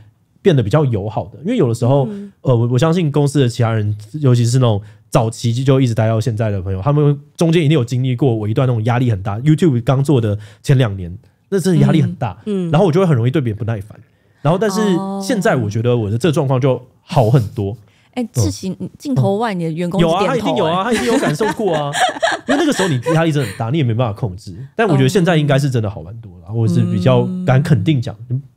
变得比较友好的，因为有的时候，呃，我我相信公司的其他人，尤其是那种早期就一直待到现在的朋友，他们中间一定有经历过我一段那种压力很大，YouTube 刚做的前两年。那真的压力很大，嗯，然后我就会很容易对别人不耐烦，然后但是现在我觉得我的这状况就好很多。哎，自行镜头外你的员工有啊，他一定有啊，他一定有感受过啊，[laughs] 因为那个时候你压力真的很大，你也没办法控制。但我觉得现在应该是真的好蛮多了，我是比较敢肯定讲，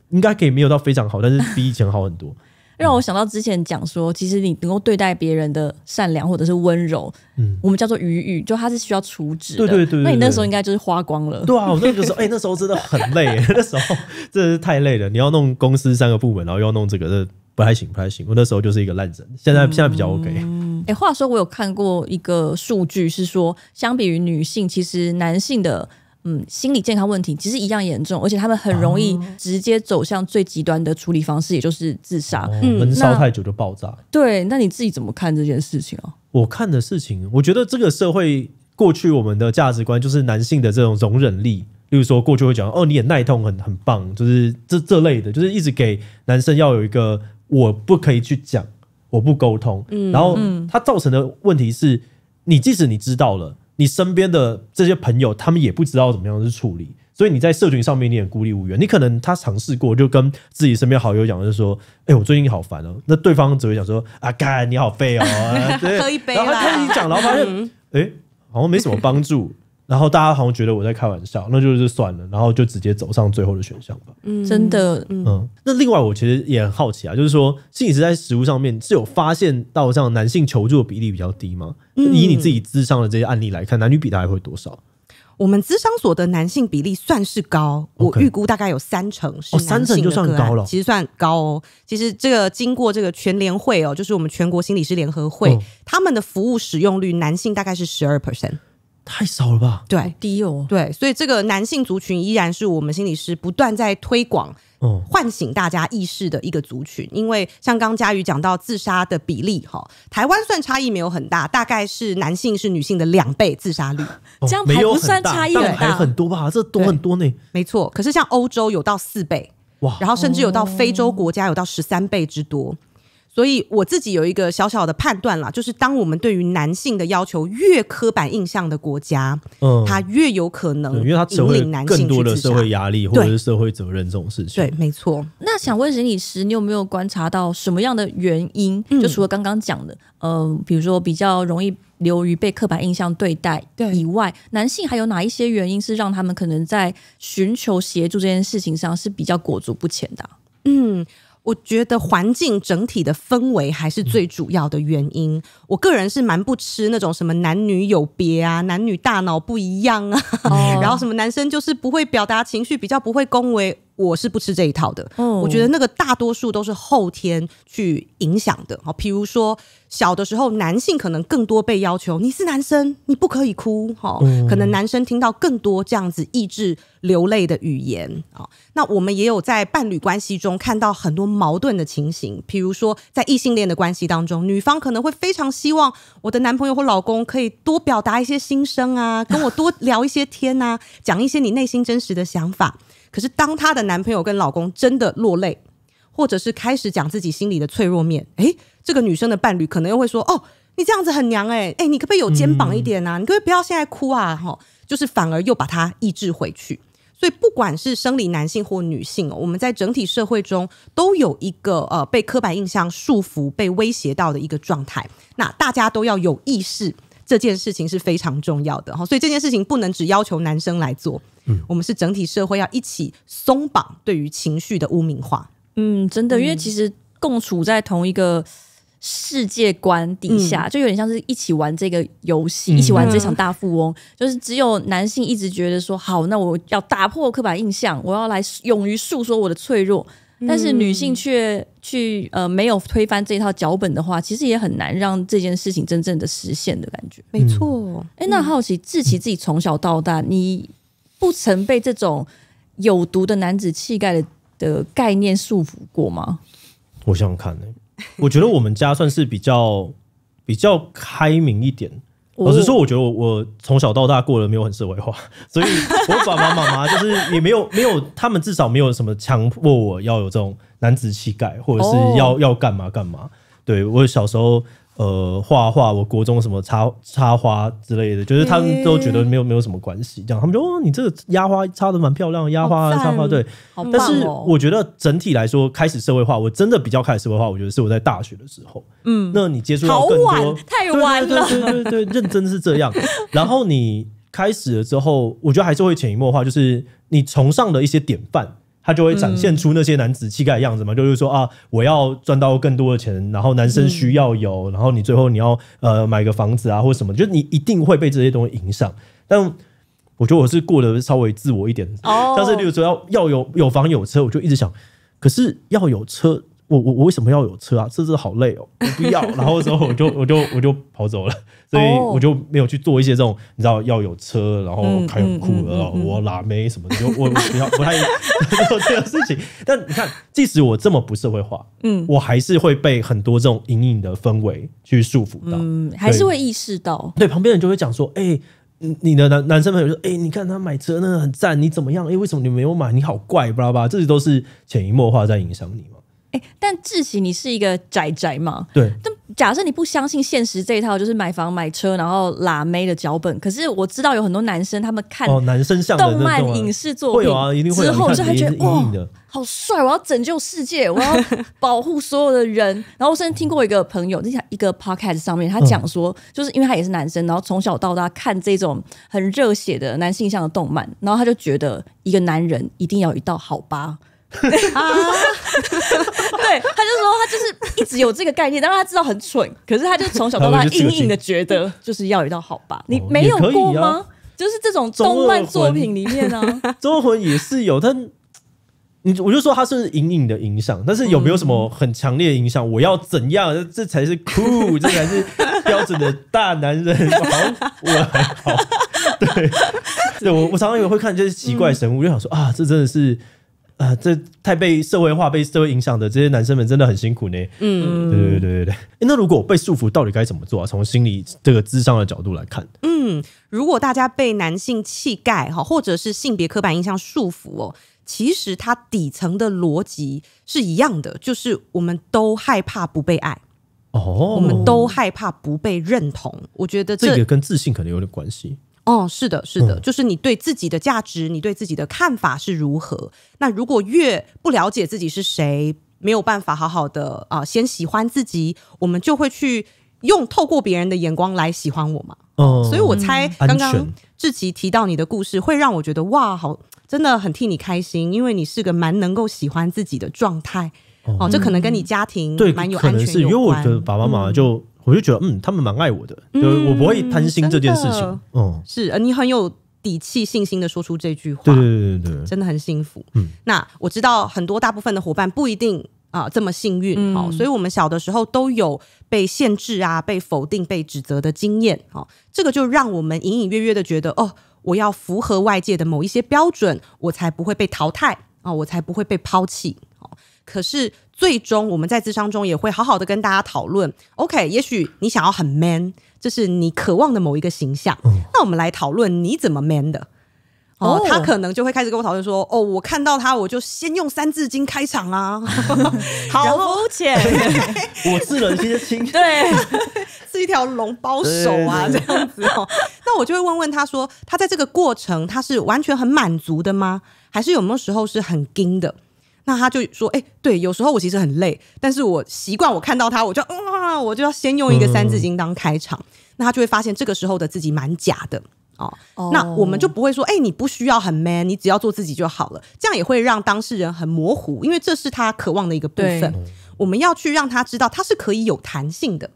应该可以没有到非常好，但是比以前好很多。让我想到之前讲说，其实你能够对待别人的善良或者是温柔，嗯，我们叫做予予，就它是需要处置的。对对对，那你那时候应该就是花光了。对啊，我那时候哎，那时候真的很累，[laughs] 那时候真是太累了。你要弄公司三个部门，然后又要弄这个，这不太行，不太行。我那时候就是一个烂人，现在现在比较 OK。哎，话说我有看过一个数据，是说相比于女性，其实男性的。嗯，心理健康问题其实一样严重，而且他们很容易直接走向最极端的处理方式，也就是自杀。嗯，闷烧太久就爆炸。对，那你自己怎么看这件事情啊？我看的事情，我觉得这个社会过去我们的价值观就是男性的这种容忍力，例如说过去会讲哦，你也耐痛很很棒，就是这这类的，就是一直给男生要有一个我不可以去讲，我不沟通，嗯，然后它造成的问题是你即使你知道了。你身边的这些朋友，他们也不知道怎么样去处理，所以你在社群上面你也孤立无援。你可能他尝试过，就跟自己身边好友讲，就是说：“哎，我最近好烦哦。”那对方只会讲说：“啊，干 [laughs] 你好废哦，[laughs] 喝一杯。”然后跟你讲，然后发现 [laughs] 哎，好像没什么帮助。然后大家好像觉得我在开玩笑，那就是算了，然后就直接走上最后的选项吧。嗯，真的，嗯。那另外，我其实也很好奇啊，就是说，心理师在食物上面是有发现到像男性求助的比例比较低吗？以你自己智商的这些案例来看，男女比例会多少？我们资商所的男性比例算是高，我预估大概有三成，哦，三成就算高了，其实算高哦。其实这个经过这个全联会哦，就是我们全国心理师联合会，他们的服务使用率男性大概是十二 percent。太少了吧？对，低哦。对，所以这个男性族群依然是我们心理师不断在推广、唤醒大家意识的一个族群。因为像刚佳嘉瑜讲到自杀的比例哈，台湾算差异没有很大，大概是男性是女性的两倍自杀率，这样没不算差异很大，很多吧？这多很多呢。没错，可是像欧洲有到四倍哇，然后甚至有到非洲国家有到十三倍之多。所以我自己有一个小小的判断啦，就是当我们对于男性的要求越刻板印象的国家，嗯，他越有可能，因为他引领男性更多的社会压力或者是社会责任这种事情。对，没错。那想问心理师，你有没有观察到什么样的原因？就除了刚刚讲的，嗯，比如说比较容易流于被刻板印象对待以外，男性还有哪一些原因是让他们可能在寻求协助这件事情上是比较裹足不前的？嗯。我觉得环境整体的氛围还是最主要的原因。我个人是蛮不吃那种什么男女有别啊，男女大脑不一样啊，[laughs] 然后什么男生就是不会表达情绪，比较不会恭维。我是不吃这一套的。我觉得那个大多数都是后天去影响的。好，比如说小的时候，男性可能更多被要求你是男生，你不可以哭。哈，可能男生听到更多这样子抑制流泪的语言。啊，那我们也有在伴侣关系中看到很多矛盾的情形。比如说在异性恋的关系当中，女方可能会非常希望我的男朋友或老公可以多表达一些心声啊，跟我多聊一些天啊，讲一些你内心真实的想法。可是，当她的男朋友跟老公真的落泪，或者是开始讲自己心里的脆弱面，哎，这个女生的伴侣可能又会说：“哦，你这样子很娘哎，哎，你可不可以有肩膀一点啊？你可不可以不要现在哭啊？”哈，就是反而又把她抑制回去。所以，不管是生理男性或女性，我们在整体社会中都有一个呃被刻板印象束缚、被威胁到的一个状态。那大家都要有意识，这件事情是非常重要的哈。所以，这件事情不能只要求男生来做。嗯，我们是整体社会要一起松绑对于情绪的污名化。嗯，真的，因为其实共处在同一个世界观底下，就有点像是一起玩这个游戏，一起玩这场大富翁。就是只有男性一直觉得说，好，那我要打破刻板印象，我要来勇于诉说我的脆弱。但是女性却去呃没有推翻这套脚本的话，其实也很难让这件事情真正的实现的感觉。没错。哎，那好奇志奇自己从小到大你。不曾被这种有毒的男子气概的的概念束缚过吗？我想想看呢，我觉得我们家算是比较比较开明一点。老实说，我觉得我我从小到大过得没有很社会化，[laughs] 所以我爸爸妈妈就是也没有没有他们至少没有什么强迫我要有这种男子气概或者是要要干嘛干嘛。对我小时候。呃，画画，我国中什么插插花之类的，就是他们都觉得没有没有什么关系，这样他们就哦，你这个压花插的蛮漂亮，压花插花对，但是我觉得整体来说开始社会化，我真的比较开始社会化，我觉得是我在大学的时候，嗯，那你接触到更多太晚了，对对对对，认真是这样，然后你开始了之后，我觉得还是会潜移默化，就是你崇尚的一些典范。他就会展现出那些男子气概的样子嘛，就是说啊，我要赚到更多的钱，然后男生需要有，然后你最后你要呃买个房子啊或什么，就是你一定会被这些东西影响。但我觉得我是过得稍微自我一点，但是比如说要要有有房有车，我就一直想，可是要有车。我我我为什么要有车啊？车子好累哦，我不要。[laughs] 然后之后我就我就我就跑走了，所以我就没有去做一些这种你知道要有车，然后开很酷然后我辣妹什么，的，就我我不要不太 [laughs] 做这个事情。但你看，即使我这么不社会化，嗯，我还是会被很多这种隐隐的氛围去束缚到，嗯，还是会意识到。对，旁边人就会讲说，哎，你的男男生朋友说，哎，你看他买车那个很赞，你怎么样？哎，为什么你没有买？你好怪，巴拉巴，拉，这些都是潜移默化在影响你嘛。但志奇，你是一个宅宅嘛？对。但假设你不相信现实这一套，就是买房买车然后拉妹的脚本。可是我知道有很多男生，他们看男生像动漫影视作品，之后就还觉得哇，好帅！我要拯救世界，我要保护所有的人。然后我甚至听过一个朋友，那一个 podcast 上面，他讲说，就是因为他也是男生，然后从小到大看这种很热血的男性向的动漫，然后他就觉得一个男人一定要一道好疤。啊，[laughs] 对，他就说他就是一直有这个概念，是他知道很蠢，可是他就从小到大隐隐的觉得就是要一道好吧，你没有过吗？就是这种动漫作品里面啊，[laughs] 周魂也是有他，你我就说他是隐隐的影响，但是有没有什么很强烈的影响？我要怎样这才是酷，这才是标准的大男人？好，我好，对，对我我常常也会看这些奇怪生物，就想说啊，这真的是。啊，这太被社会化、被社会影响的这些男生们真的很辛苦呢。嗯，对对对对对。那如果被束缚，到底该怎么做啊？从心理这个智商的角度来看，嗯，如果大家被男性气概哈，或者是性别刻板印象束缚哦，其实它底层的逻辑是一样的，就是我们都害怕不被爱哦，我们都害怕不被认同。我觉得这个跟自信可能有点关系。哦，是的，是的，就是你对自己的价值，你对自己的看法是如何？那如果越不了解自己是谁，没有办法好好的啊，先喜欢自己，我们就会去用透过别人的眼光来喜欢我嘛。哦，所以我猜刚刚志琪提到你的故事，会让我觉得哇，好，真的很替你开心，因为你是个蛮能够喜欢自己的状态。哦，这可能跟你家庭蛮有安全是，因为我的爸爸妈妈就。我就觉得，嗯，他们蛮爱我的，我不会贪心这件事情。嗯，是，你很有底气、信心的说出这句话，对对对对对，真的很幸福。嗯，那我知道很多大部分的伙伴不一定啊这么幸运哦，所以我们小的时候都有被限制啊、被否定、被指责的经验啊，这个就让我们隐隐约约的觉得，哦，我要符合外界的某一些标准，我才不会被淘汰啊，我才不会被抛弃。可是最终，我们在智商中也会好好的跟大家讨论。OK，也许你想要很 man，就是你渴望的某一个形象。那我们来讨论你怎么 man 的。哦，他可能就会开始跟我讨论说：“哦，我看到他，我就先用三字经开场啊。[laughs] ”好肤浅，[laughs] 我是冷的金，对，[laughs] 是一条龙包手啊，这样子哦。那我就会问问他说：“他在这个过程，他是完全很满足的吗？还是有没有时候是很惊的？”那他就说：“哎，对，有时候我其实很累，但是我习惯我看到他，我就哇，我就要先用一个三字经当开场。那他就会发现这个时候的自己蛮假的哦。那我们就不会说：哎，你不需要很 man，你只要做自己就好了。这样也会让当事人很模糊，因为这是他渴望的一个部分。我们要去让他知道，他是可以有弹性的。”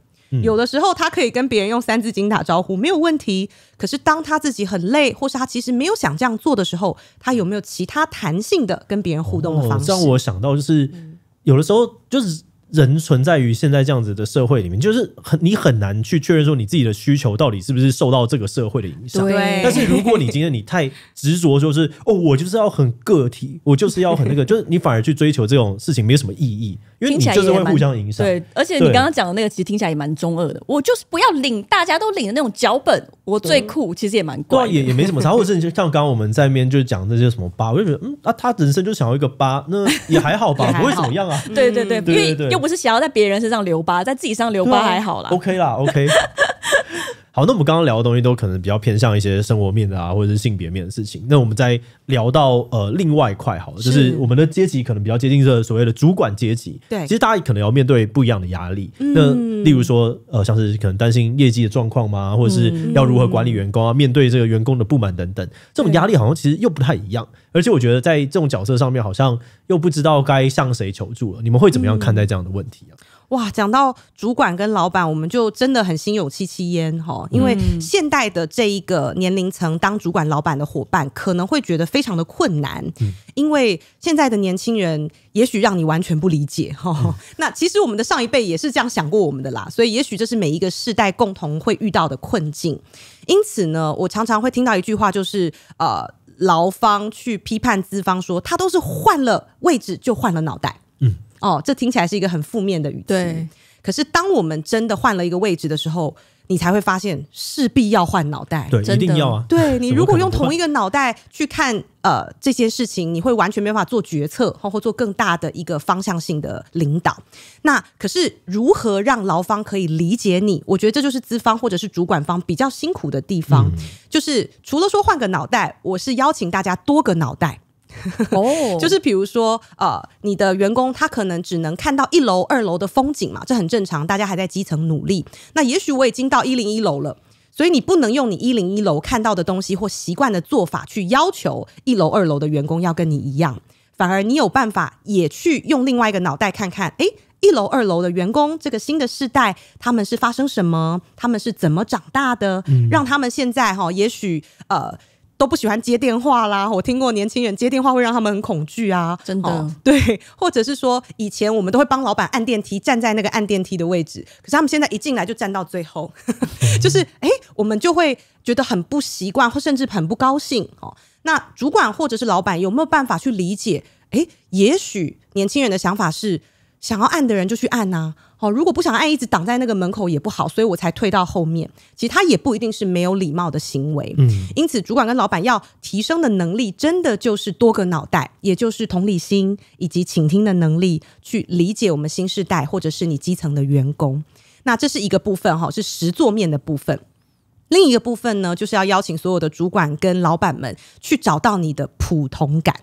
有的时候，他可以跟别人用三字经打招呼，没有问题。可是，当他自己很累，或是他其实没有想这样做的时候，他有没有其他弹性的跟别人互动的方式？让我想到就是，有的时候就是。人存在于现在这样子的社会里面，就是很你很难去确认说你自己的需求到底是不是受到这个社会的影响。对。但是如果你今天你太执着，就是哦，我就是要很个体，我就是要很那个，[laughs] 就是你反而去追求这种事情，没有什么意义，因为你就是会互相影响。对，而且你刚刚讲的那个其实听起来也蛮中二的。我就是不要领大家都领的那种脚本，我最酷，其实也蛮怪，也也没什么差。或者像刚刚我们在面就讲那些什么八，我就觉得嗯啊，他人生就想要一个八，那也还好吧，[laughs] 不会怎么样啊。对对对，因为。不是想要在别人身上留疤，在自己身上留疤还好啦 OK 啦，OK。[laughs] 好，那我们刚刚聊的东西都可能比较偏向一些生活面的啊，或者是性别面的事情。那我们在聊到呃另外一块，好，就是我们的阶级可能比较接近这所谓的主管阶级。对，其实大家可能要面对不一样的压力。那例如说呃，像是可能担心业绩的状况吗？或者是要如何管理员工啊？面对这个员工的不满等等，这种压力好像其实又不太一样。而且我觉得在这种角色上面，好像又不知道该向谁求助了。你们会怎么样看待这样的问题啊？哇，讲到主管跟老板，我们就真的很心有戚戚焉哈。因为现代的这一个年龄层当主管、老板的伙伴，可能会觉得非常的困难，因为现在的年轻人也许让你完全不理解哈。[laughs] 那其实我们的上一辈也是这样想过我们的啦，所以也许这是每一个世代共同会遇到的困境。因此呢，我常常会听到一句话，就是呃，劳方去批判资方说，他都是换了位置就换了脑袋。嗯。哦，这听起来是一个很负面的语气。可是当我们真的换了一个位置的时候，你才会发现势必要换脑袋。对，一定要啊！对你如果用同一个脑袋去看呃这些事情，你会完全没法做决策，或或做更大的一个方向性的领导。那可是如何让劳方可以理解你？我觉得这就是资方或者是主管方比较辛苦的地方。就是除了说换个脑袋，我是邀请大家多个脑袋。[laughs] 哦，就是比如说，呃，你的员工他可能只能看到一楼、二楼的风景嘛，这很正常。大家还在基层努力，那也许我已经到一零一楼了，所以你不能用你一零一楼看到的东西或习惯的做法去要求一楼、二楼的员工要跟你一样，反而你有办法也去用另外一个脑袋看看，诶，一楼、二楼的员工这个新的世代他们是发生什么，他们是怎么长大的，让他们现在哈，也许呃。都不喜欢接电话啦，我听过年轻人接电话会让他们很恐惧啊，真的对，或者是说以前我们都会帮老板按电梯，站在那个按电梯的位置，可是他们现在一进来就站到最后，[laughs] 就是哎，我们就会觉得很不习惯，或甚至很不高兴哦。那主管或者是老板有没有办法去理解？哎，也许年轻人的想法是。想要按的人就去按呐，哦，如果不想按，一直挡在那个门口也不好，所以我才退到后面。其实他也不一定是没有礼貌的行为，嗯，因此主管跟老板要提升的能力，真的就是多个脑袋，也就是同理心以及倾听的能力，去理解我们新时代或者是你基层的员工。那这是一个部分哈，是实做面的部分。另一个部分呢，就是要邀请所有的主管跟老板们去找到你的普同感。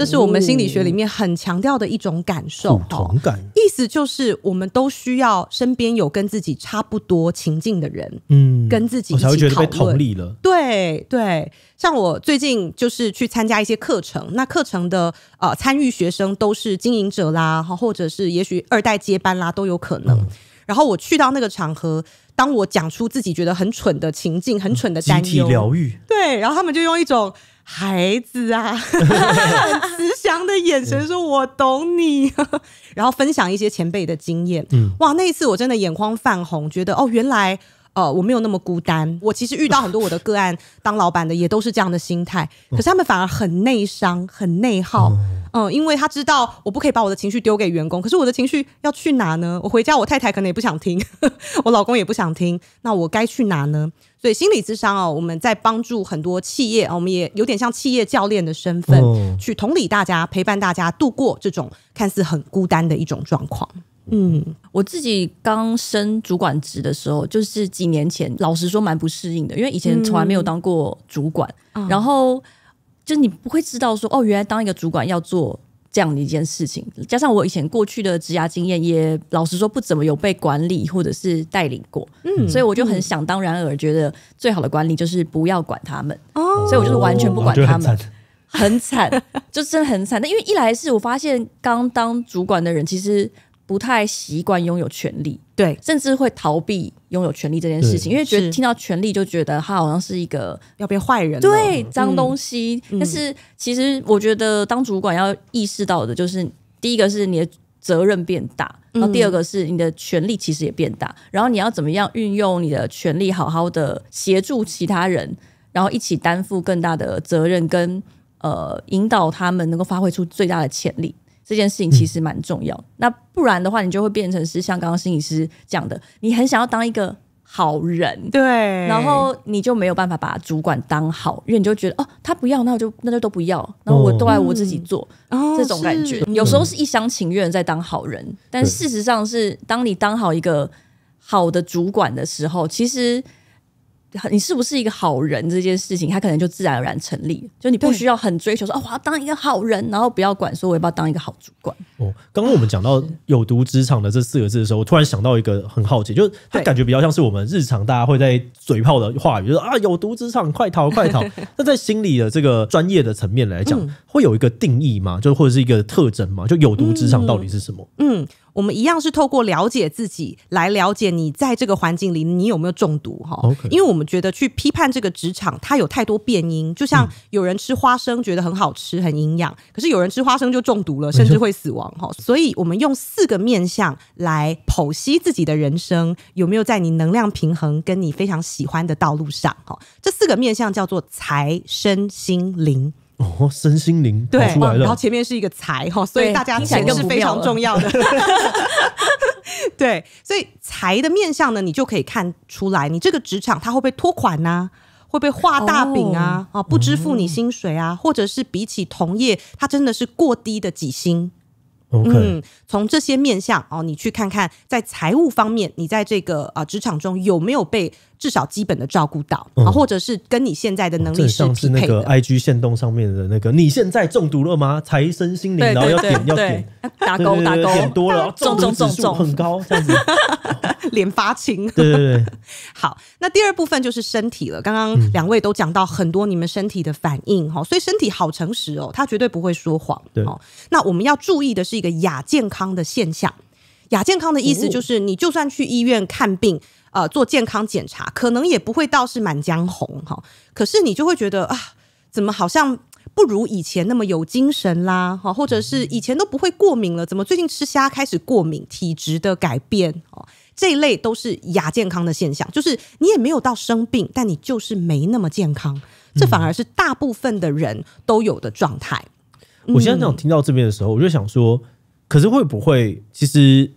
这是我们心理学里面很强调的一种感受，同感。意思就是我们都需要身边有跟自己差不多情境的人，嗯，跟自己一起讨论。对对，像我最近就是去参加一些课程，那课程的呃参与学生都是经营者啦，或者是也许二代接班啦都有可能。然后我去到那个场合，当我讲出自己觉得很蠢的情境，很蠢的担忧，对，然后他们就用一种。孩子啊，[laughs] 慈祥的眼神说：“我懂你。[laughs] ”然后分享一些前辈的经验。嗯，哇，那一次我真的眼眶泛红，觉得哦，原来呃，我没有那么孤单。我其实遇到很多我的个案，当老板的也都是这样的心态，可是他们反而很内伤，很内耗。嗯，因为他知道我不可以把我的情绪丢给员工，可是我的情绪要去哪呢？我回家，我太太可能也不想听，[laughs] 我老公也不想听，那我该去哪呢？所以心理智商啊，我们在帮助很多企业啊，我们也有点像企业教练的身份，去同理大家，陪伴大家度过这种看似很孤单的一种状况。嗯，我自己刚升主管职的时候，就是几年前，老实说蛮不适应的，因为以前从来没有当过主管，然后就你不会知道说，哦，原来当一个主管要做。这样的一件事情，加上我以前过去的职涯经验，也老实说不怎么有被管理或者是带领过，嗯，所以我就很想当然耳觉得最好的管理就是不要管他们，哦，所以我就是完全不管他们，很惨，就真的很惨。那因为一来是我发现刚当主管的人其实。不太习惯拥有权利，对，甚至会逃避拥有权利这件事情，因为觉得听到权力就觉得他好像是一个要变坏人，对，脏东西。但是其实我觉得当主管要意识到的就是，第一个是你的责任变大，然后第二个是你的权利其实也变大，然后你要怎么样运用你的权利，好好的协助其他人，然后一起担负更大的责任，跟呃引导他们能够发挥出最大的潜力。这件事情其实蛮重要，那不然的话，你就会变成是像刚刚心理师讲的，你很想要当一个好人，对，然后你就没有办法把主管当好，因为你就觉得哦，他不要，那我就那就都不要，那我都爱我自己做，这种感觉，有时候是一厢情愿在当好人，但事实上是，当你当好一个好的主管的时候，其实。你是不是一个好人这件事情，他可能就自然而然成立。就你不需要很追求说哦，我要当一个好人，然后不要管说我要不要当一个好主管。哦，刚刚我们讲到有毒职场的这四个字的时候，我突然想到一个很好奇，就是它感觉比较像是我们日常大家会在嘴炮的话语，就是啊有毒职场，快逃快逃。[laughs] 那在心理的这个专业的层面来讲，会有一个定义吗？就或者是一个特征吗？就有毒职场到底是什么？嗯。我们一样是透过了解自己来了解你在这个环境里你有没有中毒哈？OK，因为我们觉得去批判这个职场它有太多变因，就像有人吃花生觉得很好吃很营养，可是有人吃花生就中毒了，甚至会死亡哈。所以，我们用四个面相来剖析自己的人生有没有在你能量平衡跟你非常喜欢的道路上哈。这四个面相叫做财、身、心、灵。哦，身心灵对，然后前面是一个财哈，所以大家钱是非常重要的。[laughs] [laughs] 对，所以财的面相呢，你就可以看出来，你这个职场它会被拖款呐，会被画大饼啊，啊，不支付你薪水啊，或者是比起同业，它真的是过低的几薪。嗯，从这些面相哦，你去看看在财务方面，你在这个啊职场中有没有被。至少基本的照顾到啊，或者是跟你现在的能力是匹配的。那个 IG 线动上面的那个，你现在中毒了吗？财神心灵，然后要点要点，打勾 [laughs] 打勾。多了，[laughs] 中中中很高，脸 [laughs] 发青。对对对。好，那第二部分就是身体了。刚刚两位都讲到很多你们身体的反应哈，所以身体好诚实哦，它绝对不会说谎。对哦，那我们要注意的是一个亚健康的现象。亚健康的意思就是，你就算去医院看病。呃，做健康检查可能也不会到是满江红哈，可是你就会觉得啊，怎么好像不如以前那么有精神啦，哈，或者是以前都不会过敏了，怎么最近吃虾开始过敏？体质的改变哦，这一类都是亚健康的现象，就是你也没有到生病，但你就是没那么健康，这反而是大部分的人都有的状态。我现在那种听到这边的时候，我就想说，可是会不会其实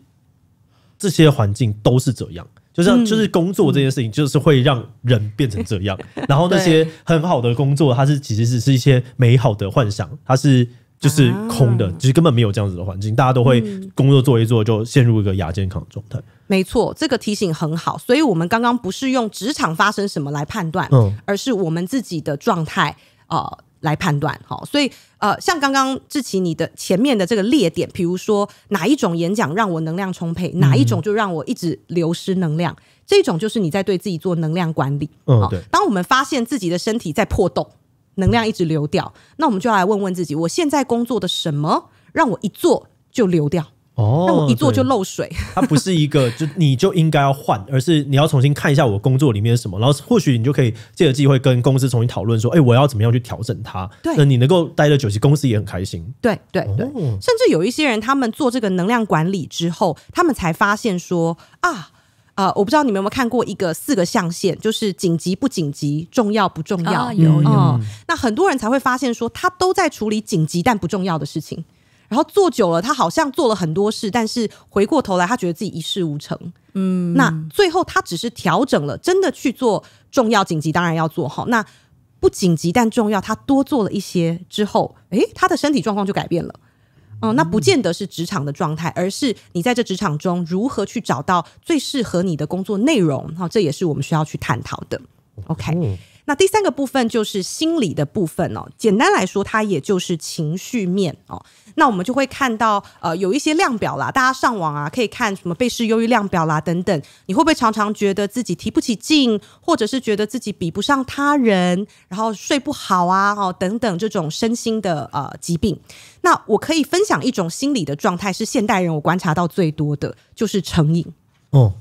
这些环境都是这样？就像就是工作这件事情，就是会让人变成这样。然后那些很好的工作，它是其实只是一些美好的幻想，它是就是空的，其实根本没有这样子的环境。大家都会工作做一做，就陷入一个亚健康状态。没错，这个提醒很好。所以我们刚刚不是用职场发生什么来判断，而是我们自己的状态啊。来判断，好，所以呃，像刚刚志奇你的前面的这个列点，比如说哪一种演讲让我能量充沛，哪一种就让我一直流失能量，这种就是你在对自己做能量管理。嗯，对。当我们发现自己的身体在破洞，能量一直流掉，那我们就要来问问自己，我现在工作的什么让我一做就流掉？哦，那一做就漏水，[laughs] 它不是一个，就你就应该要换，而是你要重新看一下我工作里面什么，然后或许你就可以借着机会跟公司重新讨论说，哎，我要怎么样去调整它？对，那你能够待的久，其实公司也很开心。对对对，甚至有一些人，他们做这个能量管理之后，他们才发现说啊，呃，我不知道你们有没有看过一个四个象限，就是紧急不紧急，重要不重要？有有。那很多人才会发现说，他都在处理紧急但不重要的事情。然后做久了，他好像做了很多事，但是回过头来，他觉得自己一事无成。嗯，那最后他只是调整了，真的去做重要紧急，当然要做好。那不紧急但重要，他多做了一些之后，哎，他的身体状况就改变了。嗯，那不见得是职场的状态，而是你在这职场中如何去找到最适合你的工作内容。哈，这也是我们需要去探讨的。OK。那第三个部分就是心理的部分哦，简单来说，它也就是情绪面哦。那我们就会看到，呃，有一些量表啦，大家上网啊，可以看什么被氏忧郁量表啦等等。你会不会常常觉得自己提不起劲，或者是觉得自己比不上他人，然后睡不好啊，哦等等这种身心的呃疾病？那我可以分享一种心理的状态，是现代人我观察到最多的，就是成瘾。哦。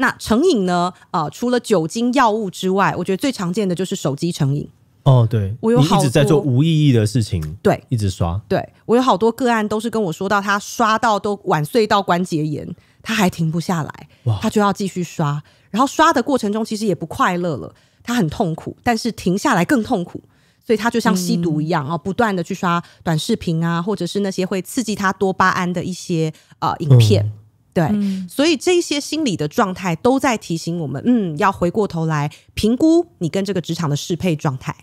那成瘾呢？啊，除了酒精、药物之外，我觉得最常见的就是手机成瘾。哦，对我有一直在做无意义的事情，对，一直刷。对我有好多个案都是跟我说到他刷到都晚睡到关节炎，他还停不下来，他就要继续刷。然后刷的过程中其实也不快乐了，他很痛苦，但是停下来更痛苦，所以他就像吸毒一样，哦，不断的去刷短视频啊，或者是那些会刺激他多巴胺的一些啊影片。对，所以这些心理的状态都在提醒我们，嗯，要回过头来评估你跟这个职场的适配状态。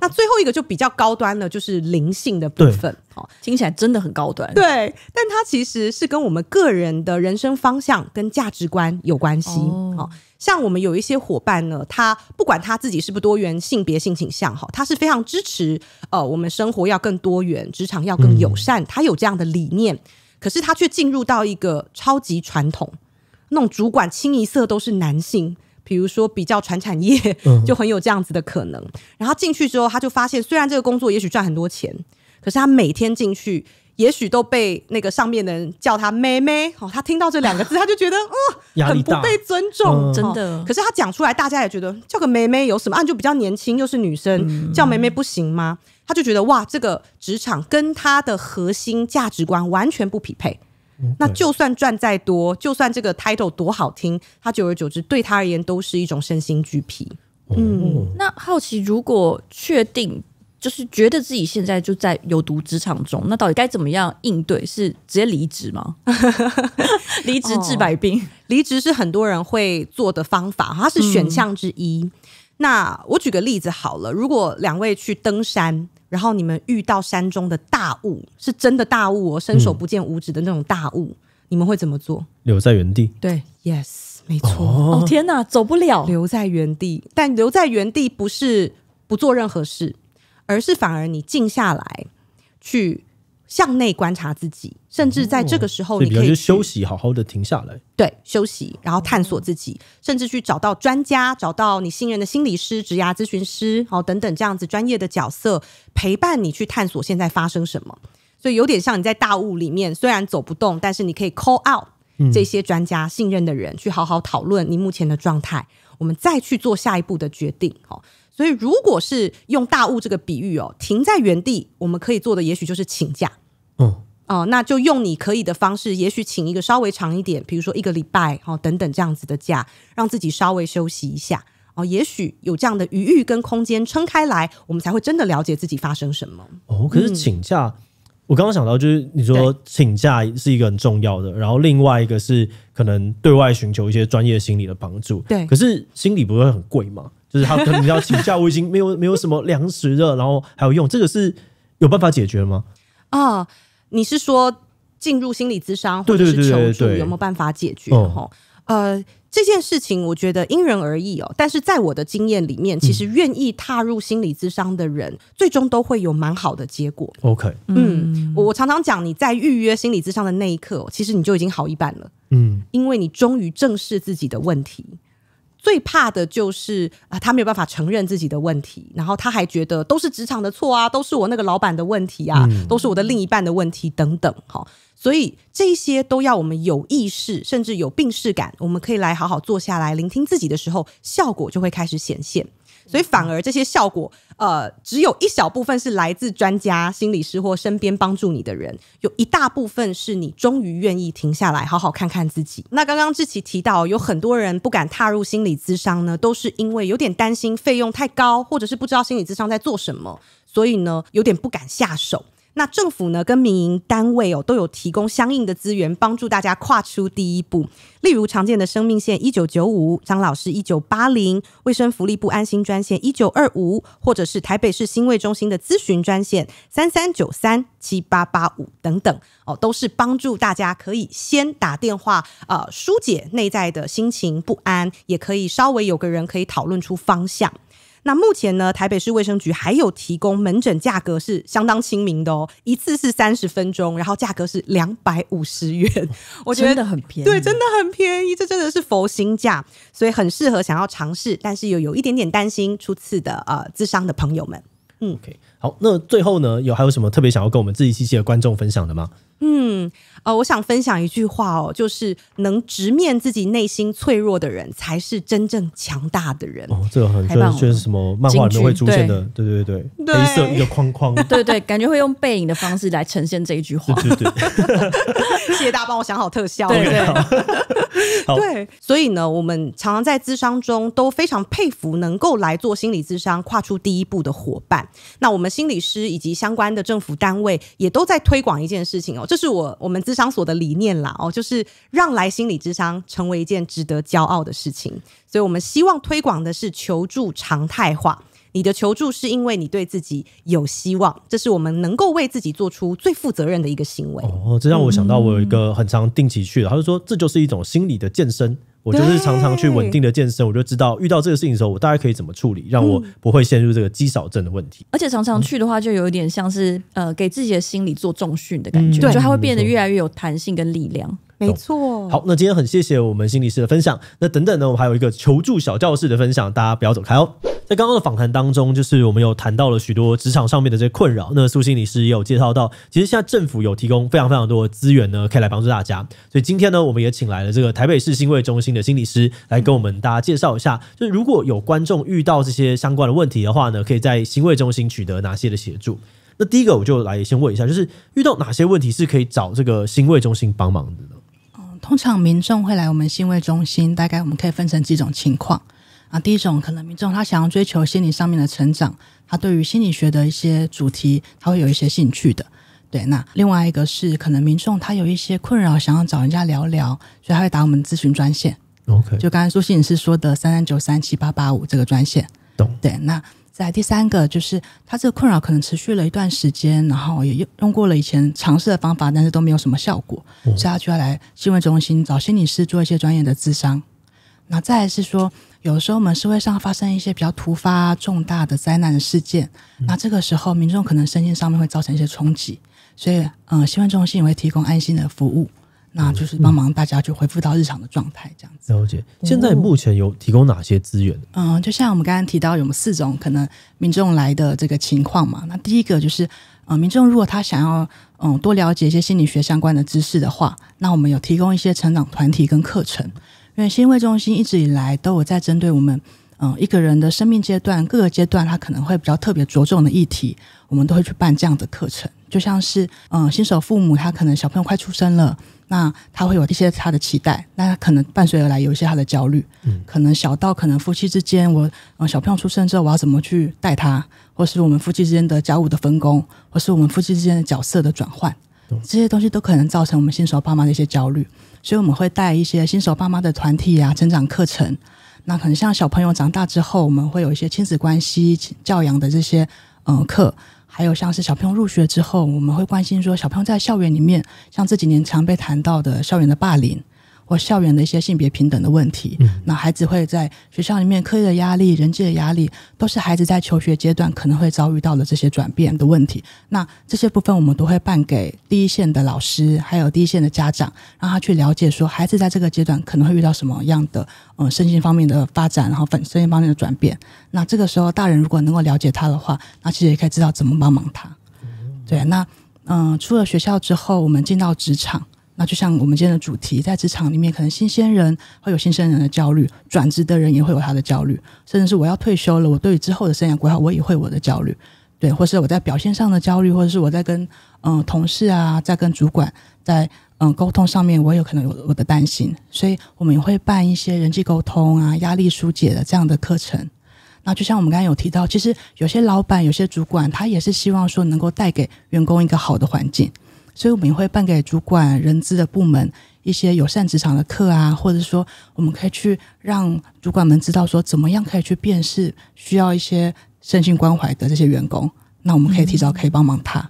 那最后一个就比较高端了，就是灵性的部分。好，听起来真的很高端。对，但它其实是跟我们个人的人生方向跟价值观有关系。哦，像我们有一些伙伴呢，他不管他自己是不多元性别性倾向，哈，他是非常支持呃，我们生活要更多元，职场要更友善，他有这样的理念。可是他却进入到一个超级传统，那种主管清一色都是男性，比如说比较传产业，就很有这样子的可能。然后进去之后，他就发现，虽然这个工作也许赚很多钱，可是他每天进去，也许都被那个上面的人叫他“妹妹哦，他听到这两个字，他就觉得哦，很不被尊重，真的。可是他讲出来，大家也觉得叫个妹妹有什么？啊，就比较年轻，又是女生，叫妹妹不行吗？他就觉得哇，这个职场跟他的核心价值观完全不匹配，那就算赚再多，就算这个 title 多好听，他久而久之对他而言都是一种身心俱疲。嗯，那好奇如果确定就是觉得自己现在就在有毒职场中，那到底该怎么样应对？是直接离职吗？[laughs] 离职治百病，离职是很多人会做的方法，它是选项之一。那我举个例子好了，如果两位去登山。然后你们遇到山中的大雾，是真的大雾哦，伸手不见五指的那种大雾，你们会怎么做？留在原地。对，yes，没错。哦天哪，走不了，留在原地。但留在原地不是不做任何事，而是反而你静下来去。向内观察自己，甚至在这个时候，你可以休息，好好的停下来。对，休息，然后探索自己，甚至去找到专家，找到你信任的心理师、职涯咨询师，哦等等这样子专业的角色陪伴你去探索现在发生什么。所以有点像你在大雾里面，虽然走不动，但是你可以 call out 这些专家、信任的人去好好讨论你目前的状态，我们再去做下一步的决定。好，所以如果是用大雾这个比喻哦，停在原地，我们可以做的也许就是请假。哦哦，那就用你可以的方式，也许请一个稍微长一点，比如说一个礼拜哦，等等这样子的假，让自己稍微休息一下哦，也许有这样的余裕跟空间撑开来，我们才会真的了解自己发生什么哦。可是请假，我刚刚想到就是你说请假是一个很重要的，然后另外一个是可能对外寻求一些专业心理的帮助，对，可是心理不会很贵嘛？就是他可能要请假，我已经没有没有什么粮食了，然后还有用这个是有办法解决吗？啊，你是说进入心理咨商或者是求助，有没有办法解决？哈，呃，这件事情我觉得因人而异哦。但是在我的经验里面，其实愿意踏入心理咨商的人，最终都会有蛮好的结果。OK，嗯，我常常讲，你在预约心理咨商的那一刻，其实你就已经好一半了。嗯，因为你终于正视自己的问题。最怕的就是啊，他没有办法承认自己的问题，然后他还觉得都是职场的错啊，都是我那个老板的问题啊，都是我的另一半的问题等等，哈，所以这些都要我们有意识，甚至有病视感，我们可以来好好坐下来聆听自己的时候，效果就会开始显现。所以反而这些效果，呃，只有一小部分是来自专家、心理师或身边帮助你的人，有一大部分是你终于愿意停下来好好看看自己。那刚刚志奇提到，有很多人不敢踏入心理咨商呢，都是因为有点担心费用太高，或者是不知道心理咨商在做什么，所以呢有点不敢下手。那政府呢，跟民营单位哦，都有提供相应的资源，帮助大家跨出第一步。例如常见的生命线一九九五，张老师一九八零，卫生福利部安心专线一九二五，或者是台北市新卫中心的咨询专线三三九三七八八五等等哦，都是帮助大家可以先打电话呃，疏解内在的心情不安，也可以稍微有个人可以讨论出方向。那目前呢，台北市卫生局还有提供门诊，价格是相当亲民的哦，一次是三十分钟，然后价格是两百五十元，[laughs] 我觉得很便宜，对，真的很便宜，这真的是佛心价，所以很适合想要尝试但是又有一点点担心初次的呃智商的朋友们。嗯，OK，好，那最后呢，有还有什么特别想要跟我们自己系系的观众分享的吗？嗯，呃，我想分享一句话哦，就是能直面自己内心脆弱的人，才是真正强大的人。哦，这个很就是什么漫画里面会出现的？对对对对，黑色一个框框，[laughs] 对对，感觉会用背影的方式来呈现这一句话。对对对，[laughs] 谢谢大家帮我想好特效。[laughs] 对，所以呢，我们常常在咨商中都非常佩服能够来做心理咨商、跨出第一步的伙伴。那我们心理师以及相关的政府单位也都在推广一件事情哦。就是我我们智商所的理念啦哦，就是让来心理智商成为一件值得骄傲的事情，所以我们希望推广的是求助常态化。你的求助是因为你对自己有希望，这是我们能够为自己做出最负责任的一个行为。哦，这让我想到我有一个很常定期去的，他就说这就是一种心理的健身。我就是常常去稳定的健身，我就知道遇到这个事情的时候，我大概可以怎么处理，让我不会陷入这个肌少症的问题。而且常常去的话，就有一点像是呃，给自己的心理做重训的感觉，就它会变得越来越有弹性跟力量。没错。好，那今天很谢谢我们心理师的分享。那等等呢，我们还有一个求助小教室的分享，大家不要走开哦。在刚刚的访谈当中，就是我们有谈到了许多职场上面的这些困扰。那苏心律师也有介绍到，其实现在政府有提供非常非常多资源呢，可以来帮助大家。所以今天呢，我们也请来了这个台北市新卫中心的心理师来跟我们大家介绍一下。就是如果有观众遇到这些相关的问题的话呢，可以在新卫中心取得哪些的协助？那第一个，我就来先问一下，就是遇到哪些问题是可以找这个新卫中心帮忙的呢？通常民众会来我们新卫中心，大概我们可以分成几种情况。那第一种可能，民众他想要追求心理上面的成长，他对于心理学的一些主题，他会有一些兴趣的。对，那另外一个是可能民众他有一些困扰，想要找人家聊聊，所以他会打我们咨询专线。OK，就刚才苏心理师说的三三九三七八八五这个专线。懂。对，那在第三个就是他这个困扰可能持续了一段时间，然后也用用过了以前尝试的方法，但是都没有什么效果，所以他就要来新闻中心找心理师做一些专业的咨商。那再是说。有时候我们社会上发生一些比较突发重大的灾难的事件，那这个时候民众可能身心上面会造成一些冲击，所以嗯，新闻中心也会提供安心的服务，那就是帮忙大家去恢复到日常的状态这样子。了解。现在目前有提供哪些资源？嗯，就像我们刚刚提到，有四种可能民众来的这个情况嘛。那第一个就是，嗯，民众如果他想要嗯多了解一些心理学相关的知识的话，那我们有提供一些成长团体跟课程。因为新会中心一直以来都有在针对我们，嗯，一个人的生命阶段各个阶段，他可能会比较特别着重的议题，我们都会去办这样的课程。就像是，嗯，新手父母他可能小朋友快出生了，那他会有一些他的期待，那他可能伴随而来有一些他的焦虑。嗯，可能小到可能夫妻之间，我，嗯，小朋友出生之后我要怎么去带他，或是我们夫妻之间的家务的分工，或是我们夫妻之间的角色的转换，这些东西都可能造成我们新手爸妈的一些焦虑。所以我们会带一些新手爸妈的团体啊，成长课程。那可能像小朋友长大之后，我们会有一些亲子关系教养的这些嗯课，还有像是小朋友入学之后，我们会关心说小朋友在校园里面，像这几年常被谈到的校园的霸凌。或校园的一些性别平等的问题，那孩子会在学校里面课业的压力、人际的压力，都是孩子在求学阶段可能会遭遇到的这些转变的问题。那这些部分我们都会办给第一线的老师，还有第一线的家长，让他去了解说孩子在这个阶段可能会遇到什么样的呃身心方面的发展，然后身心方面的转变。那这个时候大人如果能够了解他的话，那其实也可以知道怎么帮忙他。对，那嗯，出了学校之后，我们进到职场。那就像我们今天的主题，在职场里面，可能新鲜人会有新鲜人的焦虑，转职的人也会有他的焦虑，甚至是我要退休了，我对于之后的生涯规划，我也会我的焦虑，对，或是我在表现上的焦虑，或者是我在跟嗯同事啊，在跟主管在嗯沟通上面，我有可能有我的担心，所以我们也会办一些人际沟通啊、压力疏解的这样的课程。那就像我们刚才有提到，其实有些老板、有些主管，他也是希望说能够带给员工一个好的环境。所以，我们也会办给主管人资的部门一些友善职场的课啊，或者说，我们可以去让主管们知道说，怎么样可以去辨识需要一些身心关怀的这些员工。那我们可以提早可以帮忙他。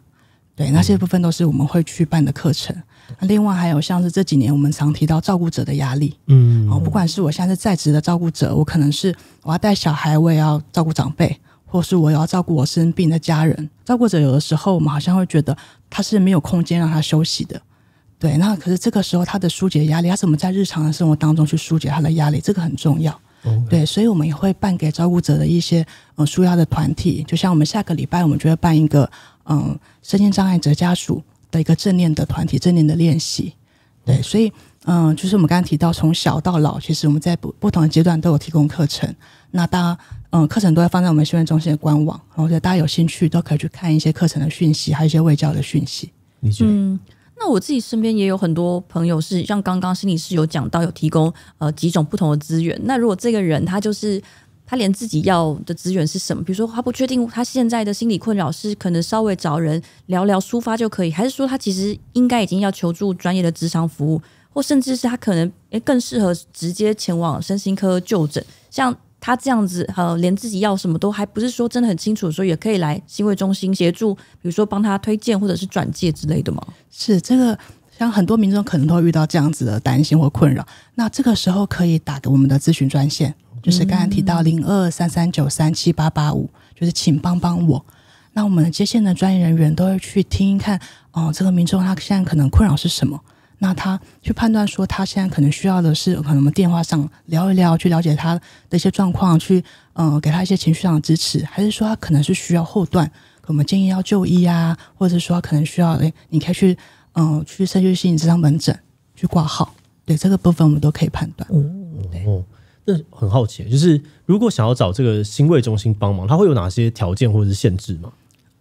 对，那些部分都是我们会去办的课程。另外，还有像是这几年我们常提到照顾者的压力，嗯，不管是我现在是在职的照顾者，我可能是我要带小孩，我也要照顾长辈。或是我要照顾我生病的家人，照顾者有的时候我们好像会觉得他是没有空间让他休息的，对。那可是这个时候他的疏解压力，他是我们在日常的生活当中去疏解他的压力，这个很重要。对，所以我们也会办给照顾者的一些呃疏压的团体，就像我们下个礼拜我们就会办一个嗯身心障碍者家属的一个正念的团体正念的练习。对，所以嗯，就是我们刚刚提到从小到老，其实我们在不不同的阶段都有提供课程。那大。嗯，课程都会放在我们训练中心的官网，然后得大家有兴趣都可以去看一些课程的讯息，还有一些未教的讯息。嗯，那我自己身边也有很多朋友是像刚刚心理师有讲到，有提供呃几种不同的资源。那如果这个人他就是他连自己要的资源是什么，比如说他不确定他现在的心理困扰是可能稍微找人聊聊抒发就可以，还是说他其实应该已经要求助专业的职场服务，或甚至是他可能诶更适合直接前往身心科就诊，像。他这样子，呃，连自己要什么都还不是说真的很清楚，所以也可以来新会中心协助，比如说帮他推荐或者是转介之类的嘛。是这个，像很多民众可能都会遇到这样子的担心或困扰，那这个时候可以打给我们的咨询专线，就是刚刚提到零二三三九三七八八五，就是请帮帮我。那我们接线的专业人员都会去听一看，哦，这个民众他现在可能困扰是什么。那他去判断说，他现在可能需要的是，可能我们电话上聊一聊，去了解他的一些状况，去嗯，给他一些情绪上的支持，还是说他可能是需要后段，我们建议要就医啊，或者说可能需要，诶，你可以去嗯，去社区心理咨疗门诊去挂号。对这个部分，我们都可以判断。哦，那很好奇，就是如果想要找这个心慰中心帮忙，他会有哪些条件或者是限制吗？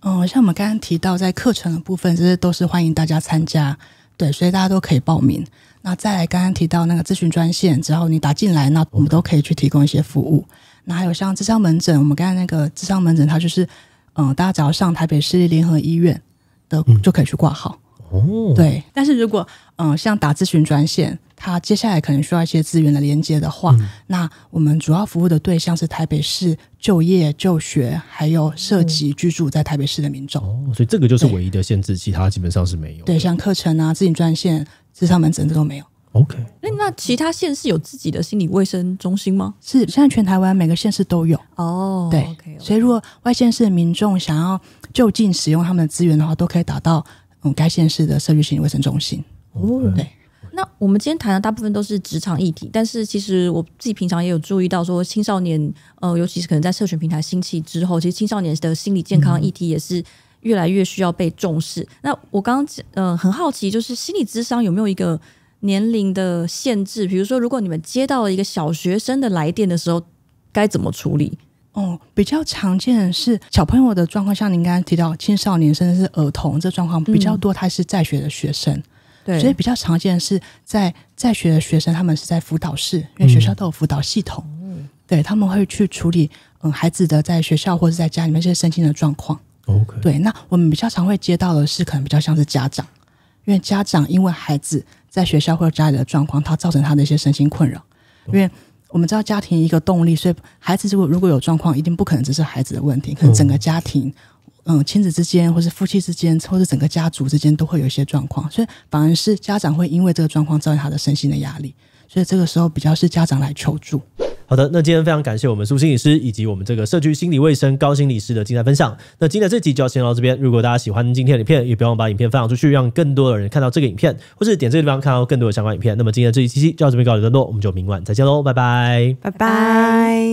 嗯，像我们刚刚提到，在课程的部分，这些都是欢迎大家参加。对，所以大家都可以报名。那再来，刚刚提到那个咨询专线之后，你打进来，那我们都可以去提供一些服务。那还有像智商门诊，我们刚才那个智商门诊，它就是，嗯，大家只要上台北市立联合医院的就可以去挂号。哦，对，但是如果嗯，像打咨询专线，它接下来可能需要一些资源的连接的话，那我们主要服务的对象是台北市就业、就学，还有涉及居住在台北市的民众。哦，所以这个就是唯一的限制，其他基本上是没有。对，像课程啊、咨询专线、职上门诊这都没有。OK，那其他县市有自己的心理卫生中心吗？是，现在全台湾每个县市都有。哦，对，OK。所以如果外县市的民众想要就近使用他们的资源的话，都可以打到。嗯，该县市的社区心理卫生中心哦，对。那我们今天谈的大部分都是职场议题，但是其实我自己平常也有注意到，说青少年，呃，尤其是可能在社群平台兴起之后，其实青少年的心理健康议题也是越来越需要被重视。那我刚刚呃很好奇，就是心理智商有没有一个年龄的限制？比如说，如果你们接到一个小学生的来电的时候，该怎么处理？哦，比较常见的是小朋友的状况，像您刚刚提到青少年甚至是儿童，这状况比较多，他是在学的学生，对，所以比较常见是在在学的学生，他们是在辅导室，因为学校都有辅导系统，对，他们会去处理嗯孩子的在学校或者在家里面这些身心的状况。OK，对，那我们比较常会接到的是，可能比较像是家长，因为家长因为孩子在学校或者家里的状况，他造成他的一些身心困扰，因为。我们知道家庭一个动力，所以孩子如果如果有状况，一定不可能只是孩子的问题，可能整个家庭，嗯，亲子之间，或是夫妻之间，或是整个家族之间都会有一些状况，所以反而是家长会因为这个状况造成他的身心的压力，所以这个时候比较是家长来求助。好的，那今天非常感谢我们苏心理师以及我们这个社区心理卫生高心理师的精彩分享。那今天这集就要先到这边。如果大家喜欢今天的影片，也别忘把影片分享出去，让更多的人看到这个影片，或是点这个地方看到更多的相关影片。那么今天这期期就到这边告一段落，我们就明晚再见喽，拜拜，拜拜。